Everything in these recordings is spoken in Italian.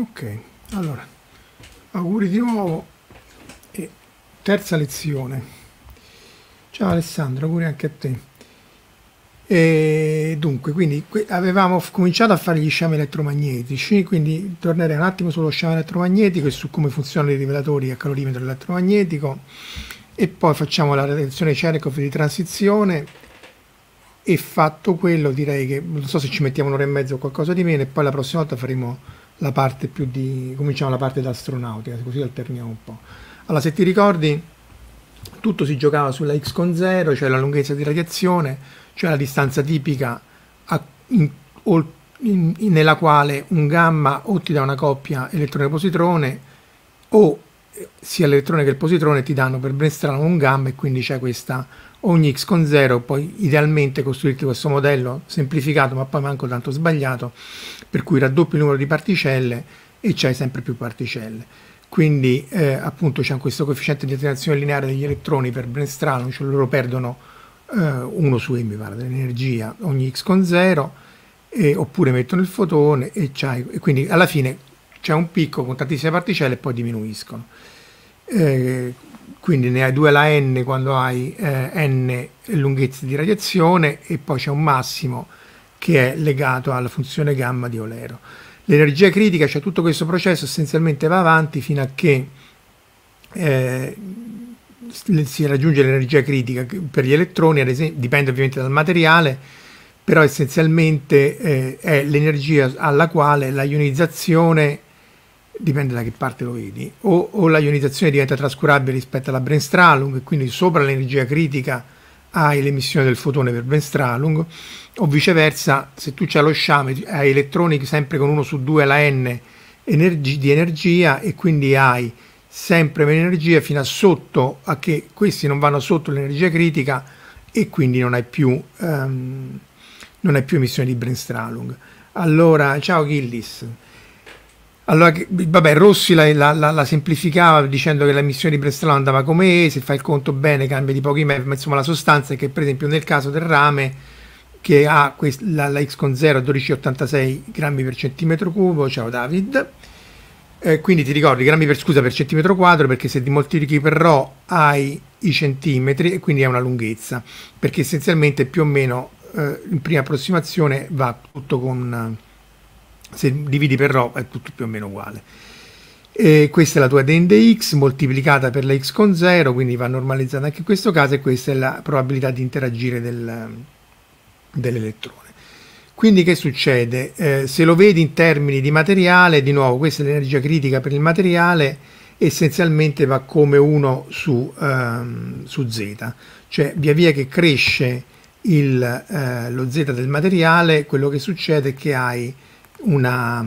ok allora auguri di nuovo e terza lezione ciao Alessandro auguri anche a te e dunque quindi avevamo cominciato a fare gli sciami elettromagnetici quindi tornerei un attimo sullo sciame elettromagnetico e su come funzionano i rivelatori a calorimetro elettromagnetico e poi facciamo la relazione Cherenkov di transizione e fatto quello direi che non so se ci mettiamo un'ora e mezzo o qualcosa di meno e poi la prossima volta faremo la parte più di... cominciamo la parte d'astronautica, così alterniamo un po'. Allora, se ti ricordi, tutto si giocava sulla x con 0, cioè la lunghezza di radiazione, cioè la distanza tipica a, in, o, in, in, nella quale un gamma o ti dà una coppia elettrone-positrone o eh, sia l'elettrone che il positrone ti danno per ben strano un gamma e quindi c'è questa ogni x con 0 poi idealmente costruirti questo modello semplificato ma poi manco tanto sbagliato per cui raddoppi il numero di particelle e c'hai sempre più particelle. Quindi eh, appunto c'è questo coefficiente di attenzione lineare degli elettroni per Brenstrano, cioè loro perdono 1 eh, su m, mi pare, dell'energia ogni x con 0, oppure mettono il fotone e, e quindi alla fine c'è un picco con tantissime particelle e poi diminuiscono. Eh, quindi ne hai 2 alla n quando hai eh, n lunghezze di radiazione e poi c'è un massimo che è legato alla funzione gamma di Olero. L'energia critica, cioè tutto questo processo, essenzialmente va avanti fino a che eh, si raggiunge l'energia critica per gli elettroni, ad esempio, dipende ovviamente dal materiale, però essenzialmente eh, è l'energia alla quale la ionizzazione, dipende da che parte lo vedi, o, o la ionizzazione diventa trascurabile rispetto alla Brenstrahlung, strahlung, quindi sopra l'energia critica hai l'emissione del fotone per ben stralungo o viceversa se tu c'hai lo sciame hai elettroni sempre con 1 su 2 alla n energi, di energia e quindi hai sempre meno energia fino a sotto a che questi non vanno sotto l'energia critica e quindi non hai più, um, non hai più emissione di Brenstralung. Allora, ciao Gillis. Allora, vabbè, Rossi la, la, la, la, semplificava dicendo che la missione di Breslau andava come è, se fai il conto bene cambia di pochi metri, ma insomma la sostanza è che per esempio nel caso del rame che ha quest, la, X con 0 a 12,86 grammi per centimetro cubo, ciao David, eh, quindi ti ricordi grammi per scusa per centimetro quadro perché se dimoltiplichi per ρ hai i centimetri e quindi è una lunghezza, perché essenzialmente più o meno eh, in prima approssimazione va tutto con se dividi per ρ è tutto più o meno uguale. E questa è la tua tende x moltiplicata per la x con 0, quindi va normalizzata anche in questo caso e questa è la probabilità di interagire del, dell'elettrone. Quindi che succede? Eh, se lo vedi in termini di materiale, di nuovo questa è l'energia critica per il materiale, essenzialmente va come 1 su, ehm, su, z, cioè via via che cresce il, eh, lo z del materiale, quello che succede è che hai una,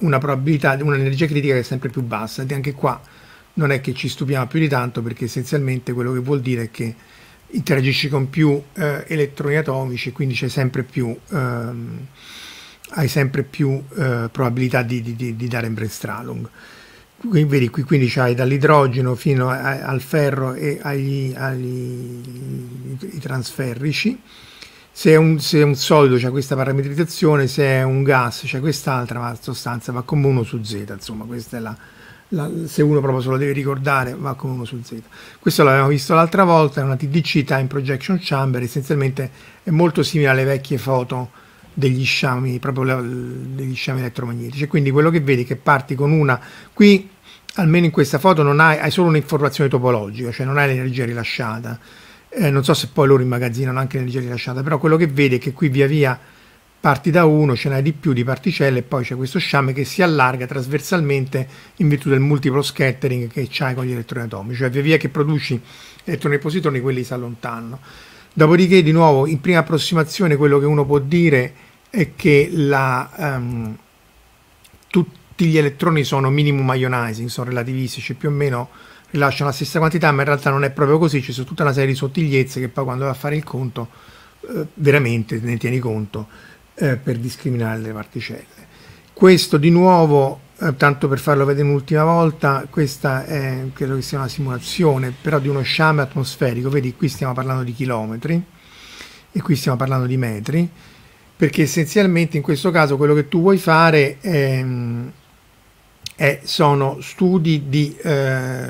una probabilità, un'energia critica che è sempre più bassa ed anche qua non è che ci stupiamo più di tanto perché essenzialmente quello che vuol dire è che interagisci con più eh, elettroni atomici e quindi c'è sempre più, ehm, hai sempre più eh, probabilità di, di, di, dare in brainstalung. Quindi, vedi, qui quindi c'hai dall'idrogeno fino a, al ferro e agli, agli i transferrici se un, se un solido c'è questa parametrizzazione, se è un gas c'è quest'altra, ma la sostanza va come 1 su z, insomma questa è la, la, se uno proprio se lo deve ricordare va come 1 su z. Questo l'abbiamo visto l'altra volta, è una TDC, Time Projection Chamber, essenzialmente è molto simile alle vecchie foto degli sciami, proprio la, degli sciami elettromagnetici, quindi quello che vedi è che parti con una, qui almeno in questa foto non hai, hai solo un'informazione topologica, cioè non hai l'energia rilasciata, eh, non so se poi loro immagazzinano anche l'energia rilasciata, però quello che vede è che qui via via parti da uno, ce n'hai di più di particelle e poi c'è questo sciame che si allarga trasversalmente in virtù del multiplo scattering che c'hai con gli elettroni atomici, cioè via via che produci elettroni e positroni quelli si allontanano. Dopodiché di nuovo in prima approssimazione quello che uno può dire è che la, um, tutti gli elettroni sono minimum ionizing, sono relativistici più o meno rilascia la stessa quantità, ma in realtà non è proprio così, ci sono tutta una serie di sottigliezze che poi quando va a fare il conto eh, veramente ne tieni conto eh, per discriminare le particelle. Questo di nuovo, eh, tanto per farlo vedere un'ultima volta, questa è, credo che sia una simulazione, però di uno sciame atmosferico, vedi qui stiamo parlando di chilometri e qui stiamo parlando di metri, perché essenzialmente in questo caso quello che tu vuoi fare è mm, eh, sono studi di, eh,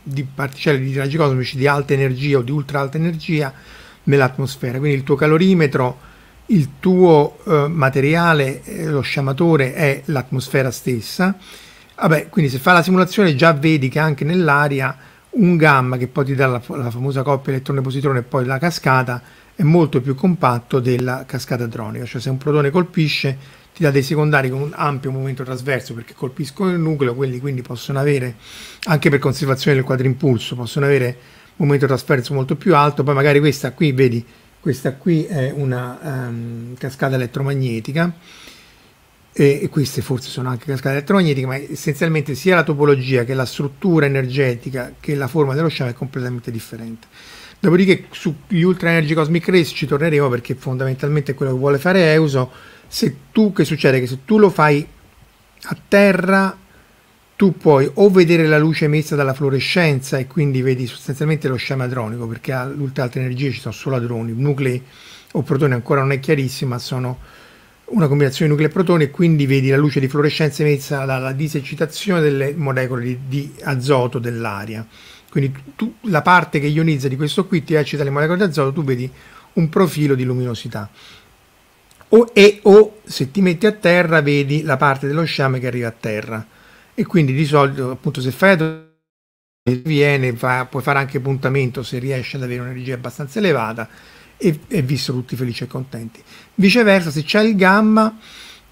di particelle di raggi cosmici di alta energia o di ultra alta energia nell'atmosfera. Quindi il tuo calorimetro, il tuo eh, materiale, eh, lo sciamatore è l'atmosfera stessa. Vabbè, quindi se fa la simulazione già vedi che anche nell'aria un gamma che poi ti dà la, la famosa coppia elettrone-positrone e poi la cascata è molto più compatto della cascata dronica, cioè se un protone colpisce ti dà dei secondari con un ampio movimento trasverso perché colpiscono il nucleo, quelli quindi possono avere, anche per conservazione del quadrimpulso, possono avere un momento trasverso molto più alto, poi magari questa qui, vedi, questa qui è una um, cascata elettromagnetica e, e, queste forse sono anche cascate elettromagnetiche, ma essenzialmente sia la topologia che la struttura energetica che la forma dello dell'oceano è completamente differente. Dopodiché sugli Ultra Energy Cosmic Race ci torneremo perché fondamentalmente è quello che vuole fare EUSO, se tu, che succede? Che se tu lo fai a terra, tu puoi o vedere la luce emessa dalla fluorescenza e quindi vedi sostanzialmente lo schema adronico, perché all'ultra alta energia ci sono solo adroni, nuclei o protoni ancora non è chiarissimo, ma sono una combinazione di nuclei e protoni e quindi vedi la luce di fluorescenza emessa dalla disecitazione delle molecole di, di azoto dell'aria. Quindi tu, la parte che ionizza di questo qui ti eccita le molecole di azoto, tu vedi un profilo di luminosità o, e o se ti metti a terra vedi la parte dello sciame che arriva a terra e quindi di solito appunto se fai viene fa, puoi fare anche puntamento se riesci ad avere un'energia abbastanza elevata e, e visto tutti felici e contenti viceversa se c'è il gamma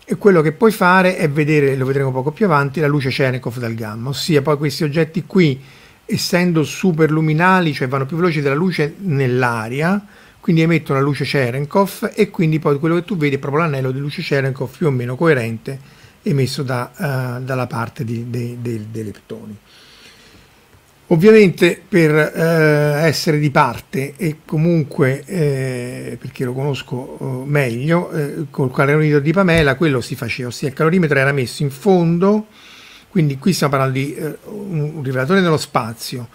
e quello che puoi fare è vedere, lo vedremo poco più avanti, la luce Cherenkov dal gamma, ossia poi questi oggetti qui, essendo superluminali, cioè vanno più veloci della luce nell'aria, quindi emettono la luce Cherenkov e quindi poi quello che tu vedi è proprio l'anello di luce Cherenkov più o meno coerente emesso da, uh, dalla parte di, de, de, dei leptoni. Ovviamente per uh, essere di parte e comunque eh, perché lo conosco uh, meglio, eh, col calorimetro di Pamela quello si faceva, ossia il calorimetro era messo in fondo, quindi qui stiamo parlando di un rivelatore dello spazio,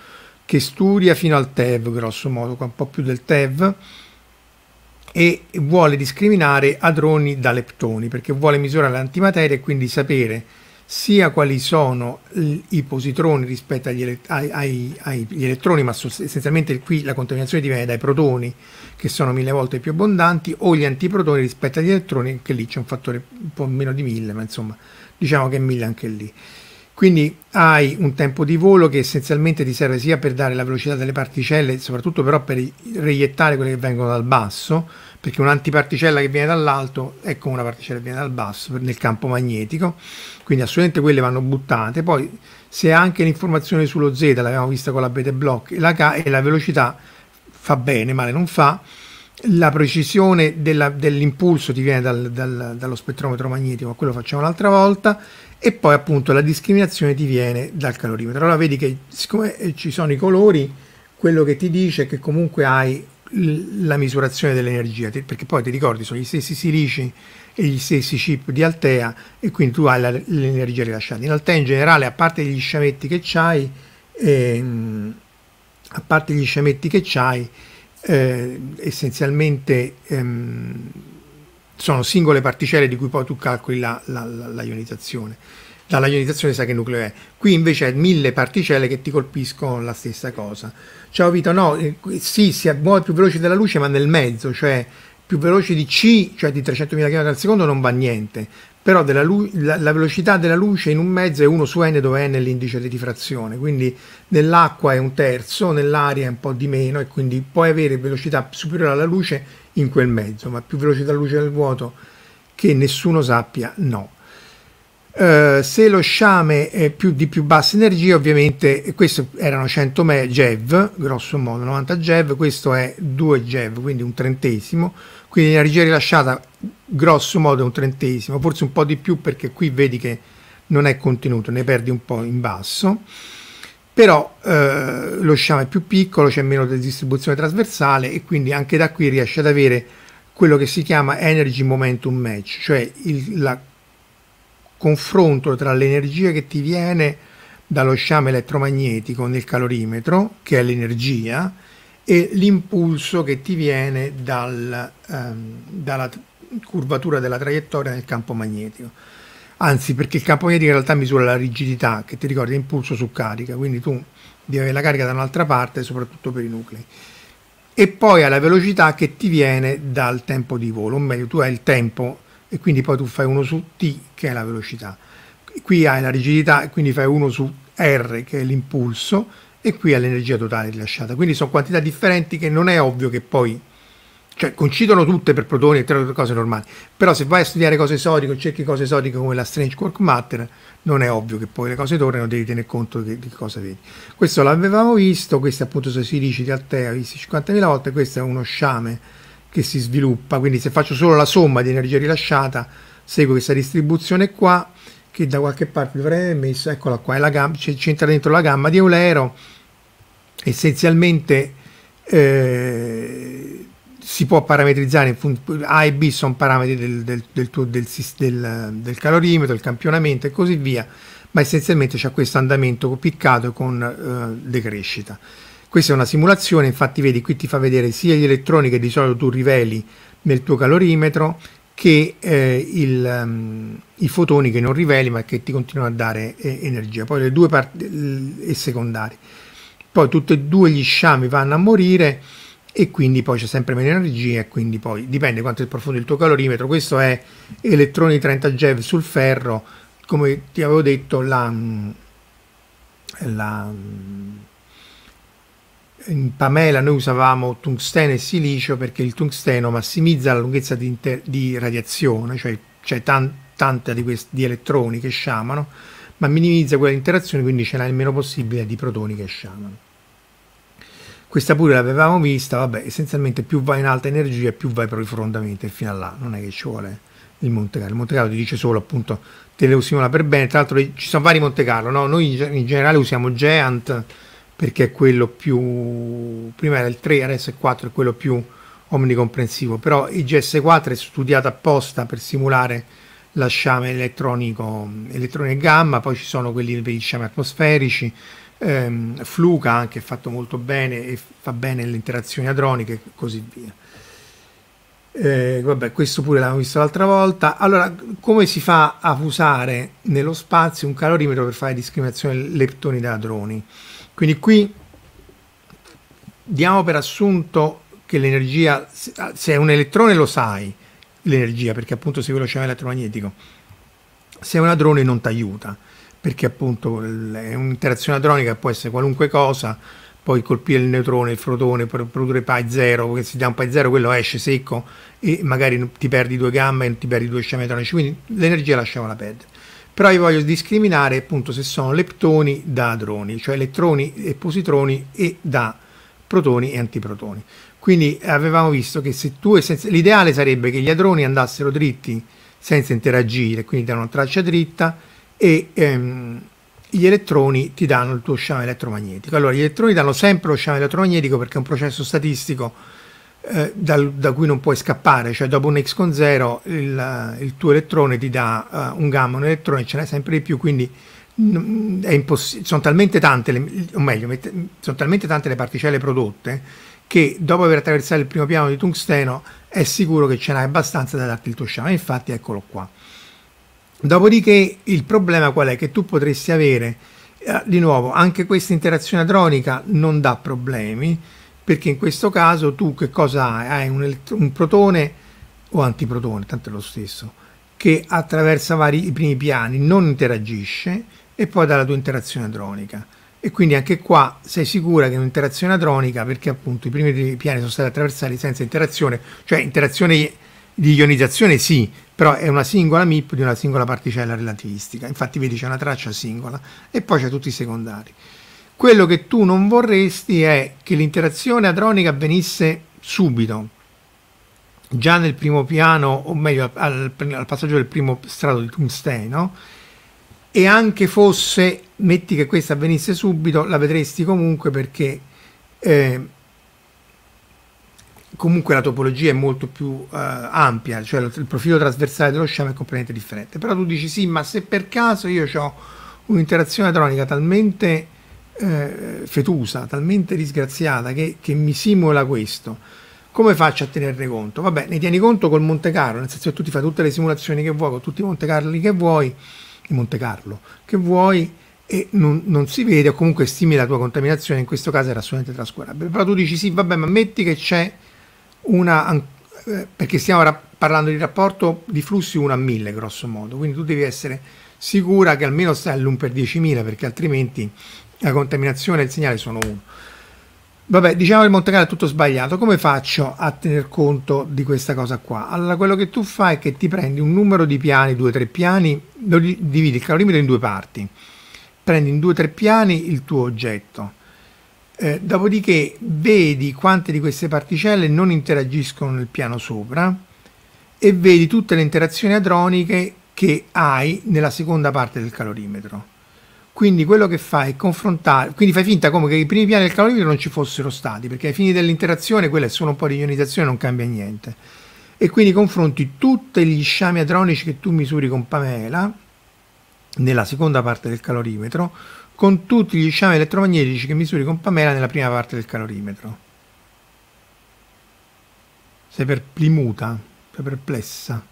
che studia fino al TEV, grosso modo, un po' più del TEV, e vuole discriminare adroni da leptoni, perché vuole misurare l'antimateria e quindi sapere sia quali sono i positroni rispetto agli, elett ai, ai, agli elettroni, ma essenzialmente qui la contaminazione diviene dai protoni, che sono mille volte più abbondanti, o gli antiprotoni rispetto agli elettroni, che lì c'è un fattore un po' meno di mille, ma insomma diciamo che è mille anche lì. Quindi hai un tempo di volo che essenzialmente ti serve sia per dare la velocità delle particelle, soprattutto però per reiettare quelle che vengono dal basso, perché un'antiparticella che viene dall'alto è come una particella che viene dal basso nel campo magnetico, quindi assolutamente quelle vanno buttate. Poi se anche l'informazione sullo Z, l'abbiamo vista con la beta block, la, K, e la velocità fa bene, male non fa, la precisione dell'impulso ti viene dal, dal, dallo spettrometro magnetico, ma quello facciamo un'altra volta, e poi appunto la discriminazione ti viene dal calorimetro. Allora vedi che siccome eh, ci sono i colori, quello che ti dice è che comunque hai la misurazione dell'energia, perché poi ti ricordi sono gli stessi silici e gli stessi chip di Altea e quindi tu hai la, l'energia rilasciata. In Altea in generale, a parte gli sciametti che c'hai, ehm, a parte gli sciametti che c'hai, eh, essenzialmente ehm, sono singole particelle di cui poi tu calcoli la, la, la, la ionizzazione. Dalla ionizzazione sai che nucleo è. Qui invece è mille particelle che ti colpiscono la stessa cosa. Ciao Vito, no, eh, sì, si muove più veloce della luce, ma nel mezzo, cioè più veloce di C, cioè di 300.000 km al secondo, non va niente. Però lu- la, la, velocità della luce in un mezzo è 1 su n, dove n è l'indice di diffrazione. Quindi nell'acqua è un terzo, nell'aria è un po' di meno, e quindi puoi avere velocità superiore alla luce in quel mezzo, ma più veloce della luce nel vuoto che nessuno sappia, no. Uh, se lo sciame è più, di più bassa energia, ovviamente questo erano 100 me, GeV, grosso modo 90 GeV, questo è 2 GeV, quindi un trentesimo, quindi l'energia rilasciata grosso modo è un trentesimo, forse un po' di più perché qui vedi che non è contenuto, ne perdi un po' in basso però eh, lo sciame è più piccolo, c'è meno distribuzione trasversale e quindi anche da qui riesce ad avere quello che si chiama energy momentum match, cioè il confronto tra l'energia che ti viene dallo sciame elettromagnetico nel calorimetro, che è l'energia, e l'impulso che ti viene dal, ehm, dalla curvatura della traiettoria nel campo magnetico anzi perché il campo capoieri in realtà misura la rigidità, che ti ricorda impulso su carica, quindi tu devi avere la carica da un'altra parte, soprattutto per i nuclei. E poi alla velocità che ti viene dal tempo di volo, o meglio tu hai il tempo e quindi poi tu fai 1 su t che è la velocità. Qui hai la rigidità e quindi fai 1 su r che è l'impulso e qui hai l'energia totale rilasciata. Quindi sono quantità differenti che non è ovvio che poi cioè coincidono tutte per protoni e cose normali, però se vai a studiare cose esotiche o cerchi cose esotiche come la strange quark matter, non è ovvio che poi le cose tornano, devi tener conto di, di cosa vedi. Questo l'avevamo visto, questi appunto sono i silici di Altea, visti 50.000 volte, questo è uno sciame che si sviluppa, quindi se faccio solo la somma di energia rilasciata, seguo questa distribuzione qua, che da qualche parte dovrei aver messo, eccola qua, è la gamma, c'entra dentro la gamma di Eulero, essenzialmente... Eh, si può parametrizzare, A e B sono parametri del, del, del, tuo, del calorimetro, del campionamento e così via, ma essenzialmente c'è questo andamento piccato con eh, decrescita. Questa è una simulazione, infatti vedi qui ti fa vedere sia gli elettroni che di solito tu riveli nel tuo calorimetro che eh, il, um, i fotoni che non riveli ma che ti continuano a dare eh, energia. Poi le due parti e secondarie. Poi tutti e due gli sciami vanno a morire e quindi poi c'è sempre meno energia e quindi poi dipende quanto è profondo il tuo calorimetro. Questo è elettroni 30 GeV sul ferro, come ti avevo detto la, mm, la, mm, in Pamela noi usavamo tungsteno e silicio perché il tungsteno massimizza la lunghezza di, inter, di radiazione, cioè c'è tan, tanta di, questi, di elettroni che sciamano, ma minimizza quella interazione, quindi ce n'è il meno possibile di protoni che sciamano. Questa pure l'avevamo vista, vabbè, essenzialmente più vai in alta energia, più vai profondamente fino a là, non è che ci vuole il Monte Carlo. Il Monte Carlo ti dice solo appunto te le usiamo per bene, tra l'altro ci sono vari Monte Carlo, no? noi in generale usiamo Giant perché è quello più, prima era il 3, adesso il 4 è quello più omnicomprensivo, però il GS4 è studiato apposta per simulare la sciame elettronico, elettrone gamma, poi ci sono quelli per gli sciami atmosferici, ehm, Fluca anche è fatto molto bene e fa bene le interazioni adroniche e così via. Eh, vabbè, questo pure l'abbiamo visto l'altra volta. Allora, come si fa a usare nello spazio un calorimetro per fare discriminazione leptoni da adroni? Quindi qui diamo per assunto che l'energia, ah, se è un elettrone lo sai, l'energia, perché appunto segui lo elettromagnetico, se è un adrone non ti aiuta perché appunto è un'interazione adronica può essere qualunque cosa, poi colpire il neutrone, il protone, produrre pi 0, che si dà un pi 0, quello esce secco e magari ti perdi due gamma e ti perdi due sciame elettronici, quindi l'energia lasciamo la perdere. Però io voglio discriminare appunto se sono leptoni da adroni, cioè elettroni e positroni e da protoni e antiprotoni. Quindi avevamo visto che se tu l'ideale sarebbe che gli adroni andassero dritti senza interagire, quindi da una traccia dritta, e ehm, gli elettroni ti danno il tuo sciame elettromagnetico. Allora, gli elettroni danno sempre lo sciame elettromagnetico perché è un processo statistico eh, dal, da cui non puoi scappare, cioè dopo un x con 0 il, il, tuo elettrone ti dà uh, un gamma, un elettrone, ce n'è sempre di più, quindi sono talmente, le, meglio, sono talmente tante le particelle prodotte che dopo aver attraversato il primo piano di tungsteno è sicuro che ce n'hai abbastanza da darti il tuo sciame. Infatti, eccolo qua. Dopodiché il problema qual è? Che tu potresti avere, eh, di nuovo, anche questa interazione adronica non dà problemi, perché in questo caso tu che cosa hai? Hai un, un protone o antiprotone, tanto è lo stesso, che attraversa vari, i primi piani, non interagisce e poi dà la tua interazione adronica. E quindi anche qua sei sicura che è un'interazione adronica perché appunto i primi piani sono stati attraversati senza interazione, cioè interazione di ionizzazione sì, però è una singola MIP di una singola particella relativistica. Infatti vedi c'è una traccia singola e poi c'è tutti i secondari. Quello che tu non vorresti è che l'interazione adronica avvenisse subito, già nel primo piano, o meglio al, al passaggio del primo strato di tungsteno, e anche fosse, metti che questa avvenisse subito, la vedresti comunque perché... Eh, comunque la topologia è molto più eh, ampia, cioè il profilo trasversale dello sciame è completamente differente. Però tu dici sì, ma se per caso io ho un'interazione adronica talmente eh, fetusa, talmente disgraziata che, che, mi simula questo, come faccio a tenerne conto? Vabbè, ne tieni conto col Monte Carlo, nel senso che tu ti fai tutte le simulazioni che vuoi, con tutti i Monte Carli che vuoi, il Monte Carlo che vuoi e non, non, si vede o comunque stimi la tua contaminazione, in questo caso era assolutamente trascurabile. Però tu dici sì, vabbè, ma metti che c'è una, eh, perché stiamo parlando di rapporto di flussi 1 a 1000 grosso modo, quindi tu devi essere sicura che almeno stai all'1 per 10.000 perché altrimenti la contaminazione e il segnale sono 1. Vabbè, diciamo che il Monte Carlo è tutto sbagliato, come faccio a tener conto di questa cosa qua? Allora, quello che tu fai è che ti prendi un numero di piani, due o tre piani, dividi il calorimetro in due parti, prendi in due o tre piani il tuo oggetto, eh, dopodiché vedi quante di queste particelle non interagiscono nel piano sopra e vedi tutte le interazioni adroniche che hai nella seconda parte del calorimetro. Quindi quello che fai è confrontare, quindi fai finta come che i primi piani del calorimetro non ci fossero stati, perché ai fini dell'interazione quella è solo un po' di ionizzazione, non cambia niente. E quindi confronti tutti gli sciami adronici che tu misuri con Pamela nella seconda parte del calorimetro con tutti gli sciami elettromagnetici che misuri con Pamela nella prima parte del calorimetro. Sei perplimuta, sei perplessa.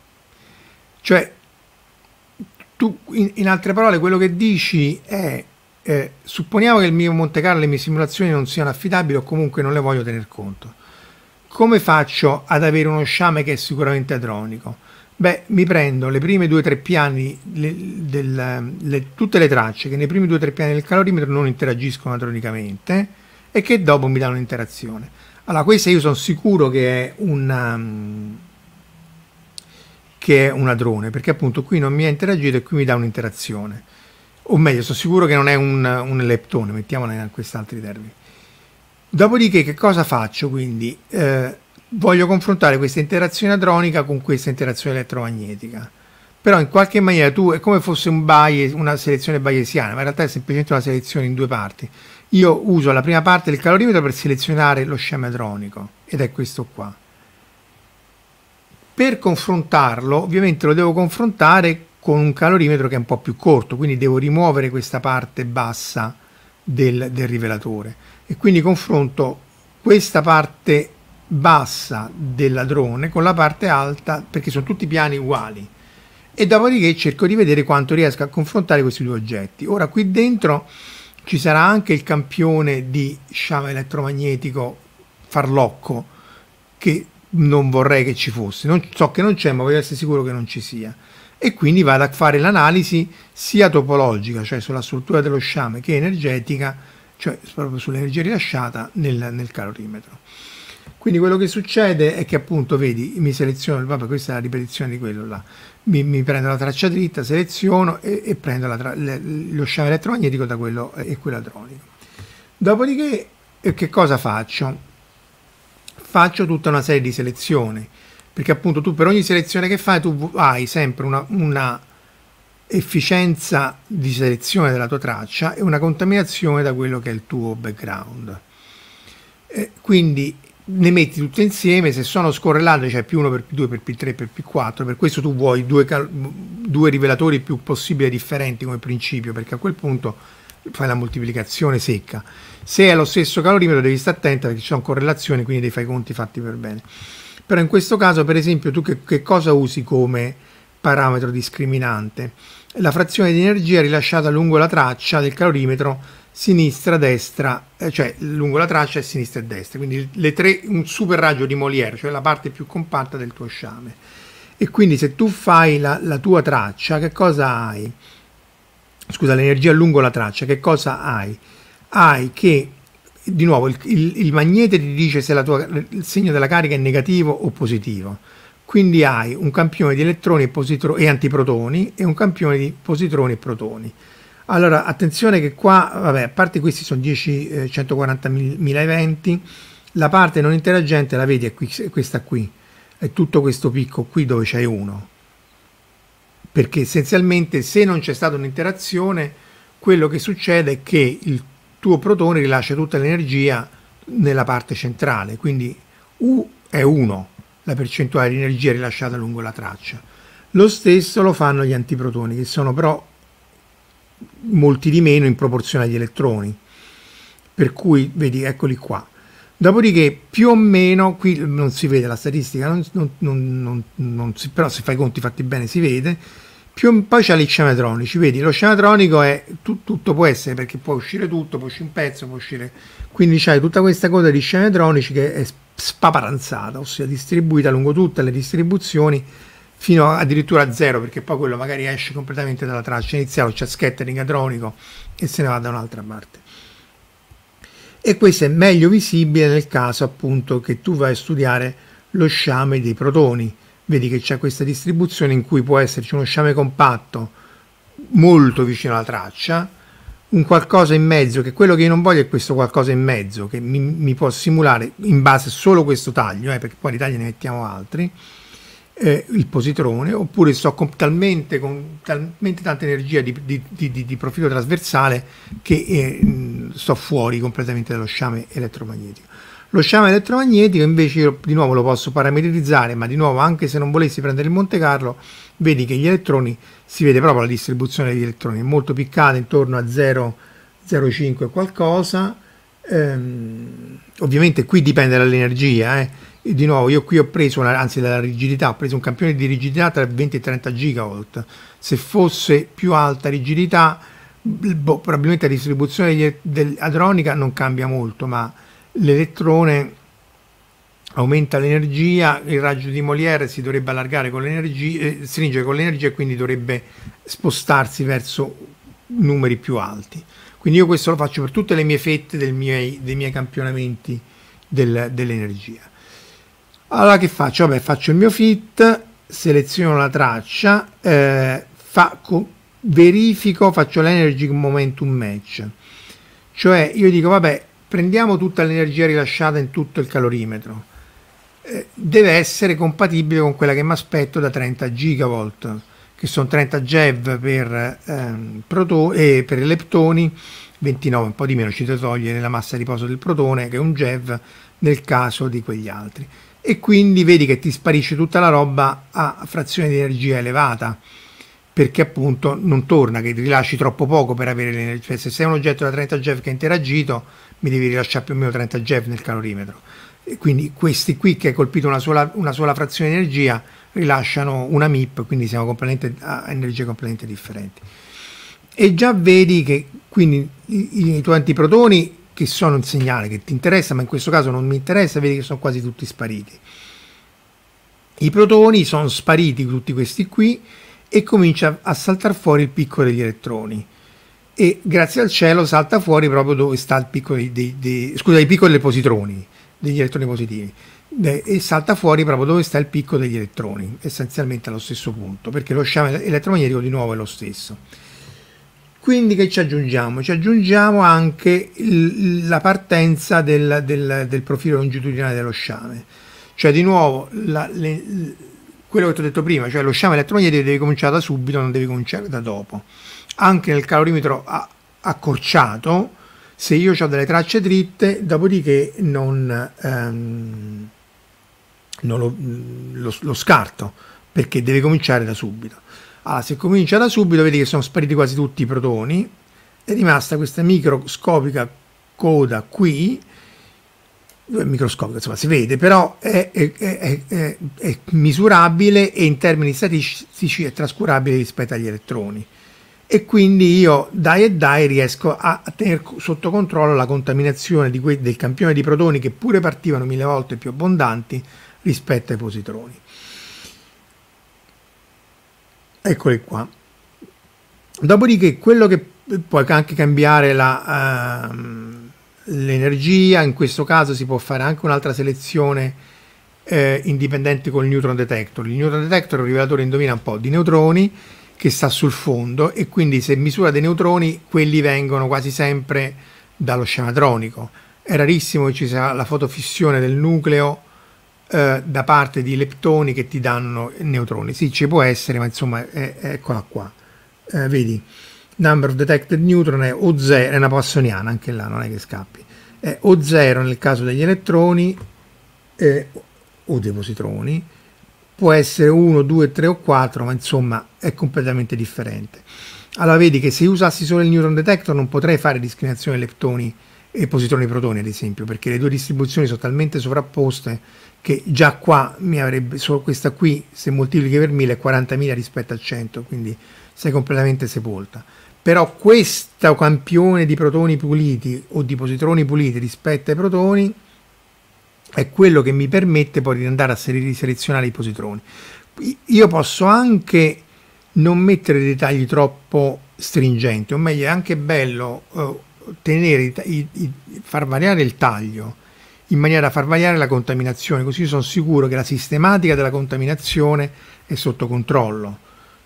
Cioè, tu in, in altre parole quello che dici è eh, supponiamo che il mio Monte Carlo e le mie simulazioni non siano affidabili o comunque non le voglio tener conto. Come faccio ad avere uno sciame che è sicuramente adronico? Beh, mi prendo le prime due o tre piani, le, del, le, tutte le tracce che nei primi due o tre piani del calorimetro non interagiscono antronicamente e che dopo mi danno un'interazione. Allora, questa io sono sicuro che è una, um, che è una drone, perché appunto qui non mi ha interagito e qui mi dà un'interazione. O meglio, sono sicuro che non è un, un leptone, mettiamola in questi altri termini. Dopodiché che cosa faccio quindi? Eh, voglio confrontare questa interazione adronica con questa interazione elettromagnetica. Però in qualche maniera tu è come fosse un bias, una selezione bayesiana, ma in realtà è semplicemente una selezione in due parti. Io uso la prima parte del calorimetro per selezionare lo schema adronico, ed è questo qua. Per confrontarlo, ovviamente lo devo confrontare con un calorimetro che è un po' più corto, quindi devo rimuovere questa parte bassa del, del rivelatore. E quindi confronto questa parte bassa del ladrone con la parte alta, perché sono tutti piani uguali. E dopodiché cerco di vedere quanto riesco a confrontare questi due oggetti. Ora qui dentro ci sarà anche il campione di sciame elettromagnetico farlocco che non vorrei che ci fosse. Non, so che non c'è, ma voglio essere sicuro che non ci sia. E quindi vado a fare l'analisi sia topologica, cioè sulla struttura dello sciame, che energetica, cioè proprio sull'energia rilasciata nel, nel calorimetro. Quindi quello che succede è che appunto, vedi, mi seleziono, vabbè questa è la ripetizione di quello là, mi, mi prendo la traccia dritta, seleziono e, e prendo tra, le, lo sciame elettromagnetico da quello eh, e quello adronico. Dopodiché eh, che cosa faccio? Faccio tutta una serie di selezioni, perché appunto tu per ogni selezione che fai tu hai sempre una, una efficienza di selezione della tua traccia e una contaminazione da quello che è il tuo background. Eh, quindi ne metti tutte insieme, se sono scorrelate, cioè più 1 per P2 per P3 per P4, per questo tu vuoi due, due rivelatori più possibili differenti come principio, perché a quel punto fai la moltiplicazione secca. Se è lo stesso calorimetro devi stare attento perché ci sono correlazioni, quindi devi fare i conti fatti per bene. Però in questo caso, per esempio, tu che, che cosa usi come parametro discriminante? La frazione di energia rilasciata lungo la traccia del calorimetro sinistra, destra, eh, cioè lungo la traccia è sinistra e destra, quindi le tre, un super raggio di Molière, cioè la parte più compatta del tuo sciame. E quindi se tu fai la, la tua traccia, che cosa hai? Scusa, l'energia lungo la traccia, che cosa hai? Hai che, di nuovo, il, il, il magnete ti dice se tua, il segno della carica è negativo o positivo. Quindi hai un campione di elettroni e, e antiprotoni e un campione di positroni e protoni allora, attenzione che qua, vabbè, a parte questi sono 10, eh, 140.000 eventi, la parte non interagente la vedi è, qui, è questa qui, è tutto questo picco qui dove c'è uno. Perché essenzialmente se non c'è stata un'interazione, quello che succede è che il tuo protone rilascia tutta l'energia nella parte centrale, quindi U è 1, la percentuale di energia rilasciata lungo la traccia. Lo stesso lo fanno gli antiprotoni, che sono però molti di meno in proporzione agli elettroni. Per cui, vedi, eccoli qua. Dopodiché, più o meno, qui non si vede la statistica, non, non, non, si, però se fai i conti fatti bene si vede, più, poi c'è l'oceanatronici, vedi, l'oceanatronico è tu, tutto può essere, perché può uscire tutto, può uscire un pezzo, può uscire... Quindi c'è tutta questa coda di scenatronici che è spaparanzata, ossia distribuita lungo tutte le distribuzioni, fino a, addirittura a zero, perché poi quello magari esce completamente dalla traccia iniziale, c'è cioè scattering adronico e se ne va da un'altra parte. E questo è meglio visibile nel caso appunto che tu vai a studiare lo sciame dei protoni. Vedi che c'è questa distribuzione in cui può esserci uno sciame compatto molto vicino alla traccia, un qualcosa in mezzo, che quello che io non voglio è questo qualcosa in mezzo, che mi, mi può simulare in base solo a questo taglio, eh, perché poi di tagli ne mettiamo altri, eh, il positrone, oppure sto con talmente, con talmente tanta energia di, di, di, di profilo trasversale che eh, sto fuori completamente dallo sciame elettromagnetico. Lo sciame elettromagnetico invece io di nuovo lo posso parametrizzare, ma di nuovo anche se non volessi prendere il Monte Carlo, vedi che gli elettroni, si vede proprio la distribuzione degli elettroni, è molto piccata intorno a 0,05 qualcosa, ehm, ovviamente qui dipende dall'energia, eh di nuovo io qui ho preso una, anzi la rigidità ho preso un campione di rigidità tra 20 e 30 gigavolt se fosse più alta rigidità boh, probabilmente la distribuzione dell'adronica non cambia molto ma l'elettrone aumenta l'energia il raggio di Molière si dovrebbe allargare con l'energia eh, stringere con l'energia e quindi dovrebbe spostarsi verso numeri più alti quindi io questo lo faccio per tutte le mie fette miei, dei miei campionamenti del, dell'energia allora che faccio? Vabbè, faccio il mio fit, seleziono la traccia, eh, fa, verifico, faccio l'energy momentum match. Cioè io dico, vabbè, prendiamo tutta l'energia rilasciata in tutto il calorimetro. Eh, deve essere compatibile con quella che mi aspetto da 30 gigavolt, che sono 30 GeV per, ehm, eh, per leptoni, 29, un po' di meno, ci devo togliere la massa di riposo del protone, che è un GeV nel caso di quegli altri e quindi vedi che ti sparisce tutta la roba a frazione di energia elevata perché appunto non torna, che rilasci troppo poco per avere l'energia. Cioè, se sei un oggetto da 30 GeV che ha interagito, mi devi rilasciare più o meno 30 GeV nel calorimetro. E quindi questi qui che hai colpito una sola, una sola frazione di energia rilasciano una MIP, quindi siamo componente, a energie completamente differenti. E già vedi che quindi i, i tuoi antiprotoni che sono un segnale che ti interessa, ma in questo caso non mi interessa, vedi che sono quasi tutti spariti. I protoni sono spariti tutti questi qui e comincia a saltare fuori il picco degli elettroni e grazie al cielo salta fuori proprio dove sta il picco dei, dei, dei scusa, il picco dei positroni, degli elettroni positivi e salta fuori proprio dove sta il picco degli elettroni, essenzialmente allo stesso punto, perché lo sciame elettromagnetico di nuovo è lo stesso. Quindi che ci aggiungiamo? Ci aggiungiamo anche il, la partenza del, del, del, profilo longitudinale dello sciame. Cioè di nuovo la, le, quello che ti ho detto prima, cioè lo sciame elettromagnetico deve cominciare da subito, non deve cominciare da dopo. Anche nel calorimetro a, accorciato, se io ho delle tracce dritte, dopodiché non, ehm, non lo, lo, lo scarto, perché deve cominciare da subito. Allora, se comincia da subito, vedi che sono spariti quasi tutti i protoni, è rimasta questa microscopica coda qui, microscopica, insomma, si vede, però è, è, è, è, misurabile e in termini statistici è trascurabile rispetto agli elettroni. E quindi io, dai e dai, riesco a tenere sotto controllo la contaminazione del campione di protoni che pure partivano mille volte più abbondanti rispetto ai positroni eccoli qua dopodiché quello che puoi anche cambiare la, uh, l'energia in questo caso si può fare anche un'altra selezione eh, indipendente col neutron detector il neutron detector è un rivelatore indovina un po' di neutroni che sta sul fondo e quindi se misura dei neutroni quelli vengono quasi sempre dallo scematronico è rarissimo che ci sia la fotofissione del nucleo eh, da parte di leptoni che ti danno neutroni. Sì, ci può essere, ma insomma, è, eccola qua. Eh, vedi, number of detected neutron è o 0, è una poissoniana, anche là non è che scappi, è o 0 nel caso degli elettroni eh, o dei positroni, può essere 1, 2, 3 o 4, ma insomma è completamente differente. Allora vedi che se usassi solo il neutron detector non potrei fare discriminazione leptoni e positroni protoni ad esempio, perché le due distribuzioni sono talmente sovrapposte che già qua mi avrebbe, solo questa qui, se moltiplichi per 1000 è 40.000 rispetto al 100, quindi sei completamente sepolta. Però questo campione di protoni puliti o di positroni puliti rispetto ai protoni è quello che mi permette poi di andare a selezionare i positroni. Io posso anche non mettere dettagli troppo stringenti, o meglio è anche bello eh, tenere, i, i, far variare il taglio, in maniera da far variare la contaminazione, così sono sicuro che la sistematica della contaminazione è sotto controllo.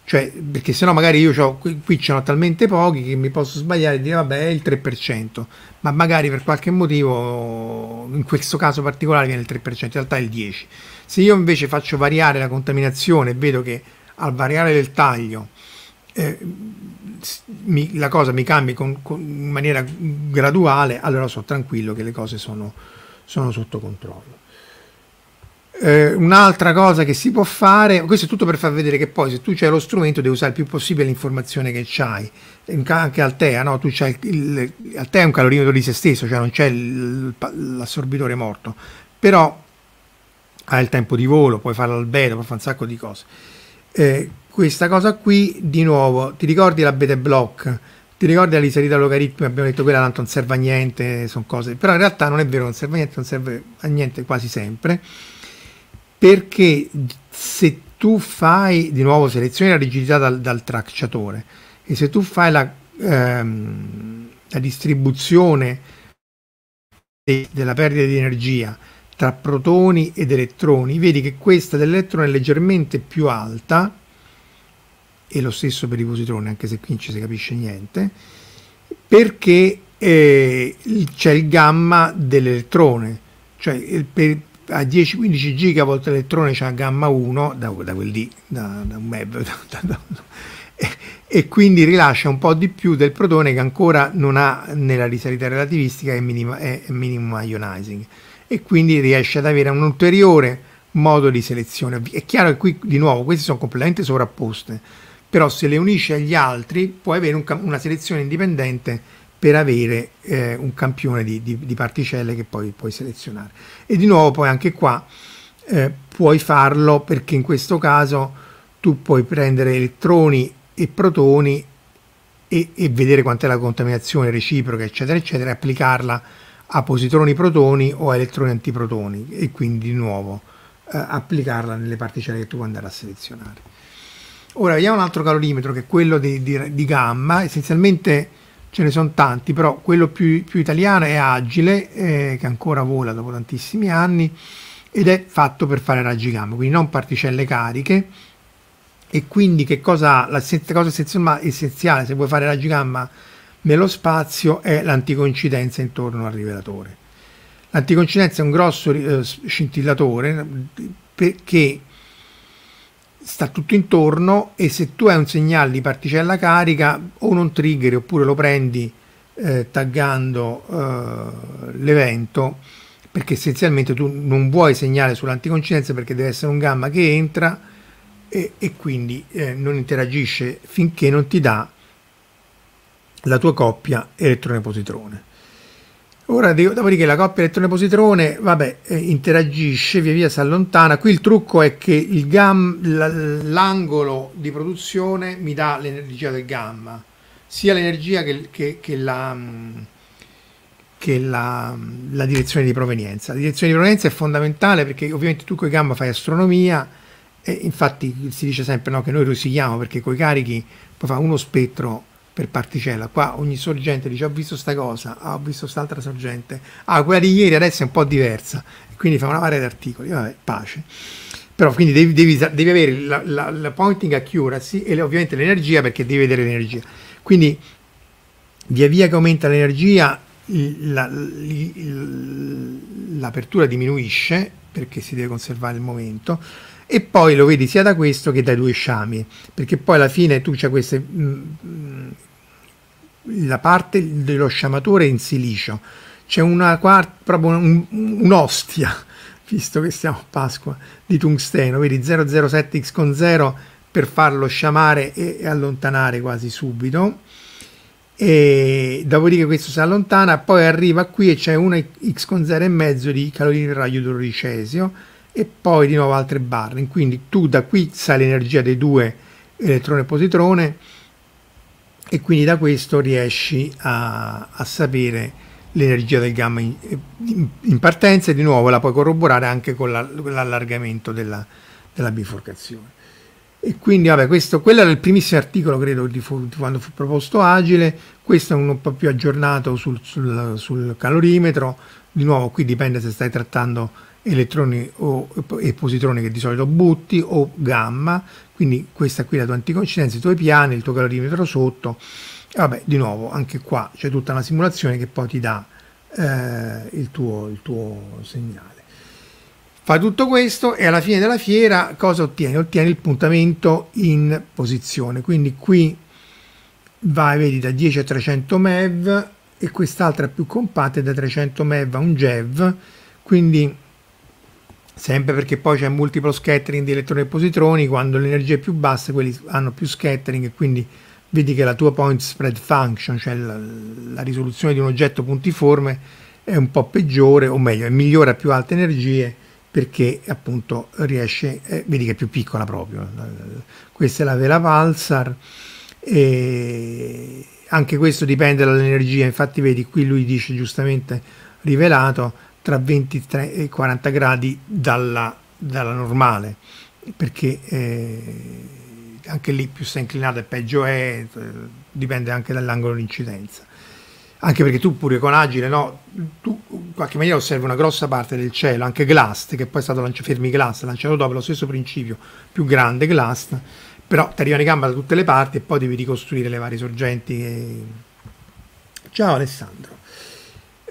Cioè, perché sennò magari io ho, qui, qui ce ne ho talmente pochi che mi posso sbagliare e dire vabbè è il 3%, ma magari per qualche motivo, in questo caso particolare viene il 3%, in realtà è il 10%. Se io invece faccio variare la contaminazione e vedo che al variare del taglio eh, mi, la cosa mi cambia con, con, in maniera graduale, allora sono tranquillo che le cose sono sono sotto controllo. Eh, un'altra cosa che si può fare, questo è tutto per far vedere che poi se tu c'è lo strumento devi usare il più possibile l'informazione che c'hai, anche Altea, no? tu c'hai il, il, Altea è un calorimetro di se stesso, cioè non c'è l'assorbitore morto, però hai il tempo di volo, puoi fare l'albedo, puoi fare un sacco di cose. Eh, questa cosa qui, di nuovo, ti ricordi la beta block? ti ricordi la risalita logaritmi Abbiamo detto quella tanto non serve a niente, sono cose, però in realtà non è vero, non serve a niente, non serve a niente quasi sempre, perché se tu fai, di nuovo, selezioni la rigidità dal, dal tracciatore e se tu fai la, ehm, la distribuzione de, della perdita di energia tra protoni ed elettroni, vedi che questa dell'elettrone è leggermente più alta e lo stesso per i positroni, anche se qui non ci si capisce niente, perché eh, c'è il gamma dell'elettrone, cioè per, a 10-15 giga volte l'elettrone c'è gamma 1 da, da quel lì, da, da un MEB, da, e, e quindi rilascia un po' di più del protone che ancora non ha nella risalita relativistica è, minima, è minimum ionizing e quindi riesce ad avere un ulteriore modo di selezione. È chiaro che qui di nuovo queste sono completamente sovrapposte però se le unisci agli altri puoi avere un, una selezione indipendente per avere eh, un campione di, di, di, particelle che poi puoi selezionare. E di nuovo poi anche qua eh, puoi farlo perché in questo caso tu puoi prendere elettroni e protoni e, e vedere quant'è la contaminazione reciproca eccetera eccetera e applicarla a positroni protoni o a elettroni antiprotoni e quindi di nuovo eh, applicarla nelle particelle che tu vuoi andare a selezionare. Ora vediamo un altro calorimetro che è quello di, di, di gamma, essenzialmente ce ne sono tanti, però quello più, più italiano è Agile, eh, che ancora vola dopo tantissimi anni, ed è fatto per fare raggi gamma, quindi non particelle cariche, e quindi che cosa, la cosa essenziale se vuoi fare raggi gamma nello spazio è l'anticoincidenza intorno al rivelatore. L'anticoincidenza è un grosso eh, scintillatore che sta tutto intorno e se tu hai un segnale di particella carica o non triggeri oppure lo prendi eh, taggando eh, l'evento perché essenzialmente tu non vuoi segnale sull'anticonscienza perché deve essere un gamma che entra e, e quindi eh, non interagisce finché non ti dà la tua coppia elettrone-positrone. Ora, dopodiché la coppia elettrone-positrone, vabbè, eh, interagisce, via via si allontana. Qui il trucco è che l'angolo di produzione mi dà l'energia del gamma, sia l'energia che, che, che, la, mm, che la, mm, la, direzione di provenienza. La direzione di provenienza è fondamentale perché ovviamente tu con i gamma fai astronomia, e infatti si dice sempre no, che noi rosichiamo perché con i carichi poi fa uno spettro per particella. Qua ogni sorgente dice ho visto sta cosa, ah, ho visto quest'altra sorgente, ah, quella di ieri adesso è un po' diversa, quindi fa una marea di articoli, vabbè, pace. Però quindi devi, devi, devi avere la, la, la, pointing accuracy e ovviamente l'energia perché devi vedere l'energia. Quindi via via che aumenta l'energia l'apertura diminuisce perché si deve conservare il momento e poi lo vedi sia da questo che dai due sciami perché poi alla fine tu c'è queste mm, la parte dello sciamatore in silicio. C'è una quarta, proprio un, un'ostia, visto che siamo a Pasqua, di tungsteno, vedi 007x con 0 per farlo sciamare e allontanare quasi subito. E dopodiché questo si allontana, poi arriva qui e c'è una x con 0 e mezzo di calorie di raggio d'oricesio e poi di nuovo altre barre. Quindi tu da qui sai l'energia dei due eh, elettrone e positrone e quindi da questo riesci a, a sapere l'energia del gamma in, in, partenza e di nuovo la puoi corroborare anche con la, l'allargamento della, della, biforcazione. E quindi, vabbè, questo, quello era il primissimo articolo, credo, di, fu, di quando fu proposto Agile, questo è un po' più aggiornato sul, sul, sul calorimetro, di nuovo qui dipende se stai trattando elettroni o, e positroni che di solito butti o gamma, quindi questa qui è la tua anticoincidenza, i tuoi piani, il tuo calorimetro sotto, vabbè di nuovo anche qua c'è tutta una simulazione che poi ti dà eh, il, tuo, il tuo segnale. Fai tutto questo e alla fine della fiera cosa ottieni? Ottieni il puntamento in posizione, quindi qui vai vedi da 10 a 300 MEV e quest'altra più compatta è da 300 MEV a un JEV, quindi sempre perché poi c'è multiplo scattering di elettroni e positroni, quando l'energia è più bassa quelli hanno più scattering e quindi vedi che la tua point spread function, cioè la, la risoluzione di un oggetto puntiforme, è un po' peggiore, o meglio, è migliore a più alte energie perché appunto riesce, eh, vedi che è più piccola proprio. Questa è la vela Valsar e anche questo dipende dall'energia, infatti vedi qui lui dice giustamente rivelato tra 20 e 40 gradi dalla, dalla normale perché eh, anche lì più sei e peggio è, dipende anche dall'angolo di incidenza. Anche perché tu pure con Agile, no, tu in qualche maniera osservi una grossa parte del cielo, anche Glast, che poi è stato lanciato, fermi Glast, lanciato dopo lo stesso principio, più grande Glast, però ti arrivano i gamba da tutte le parti e poi devi ricostruire le varie sorgenti. E... Ciao Alessandro.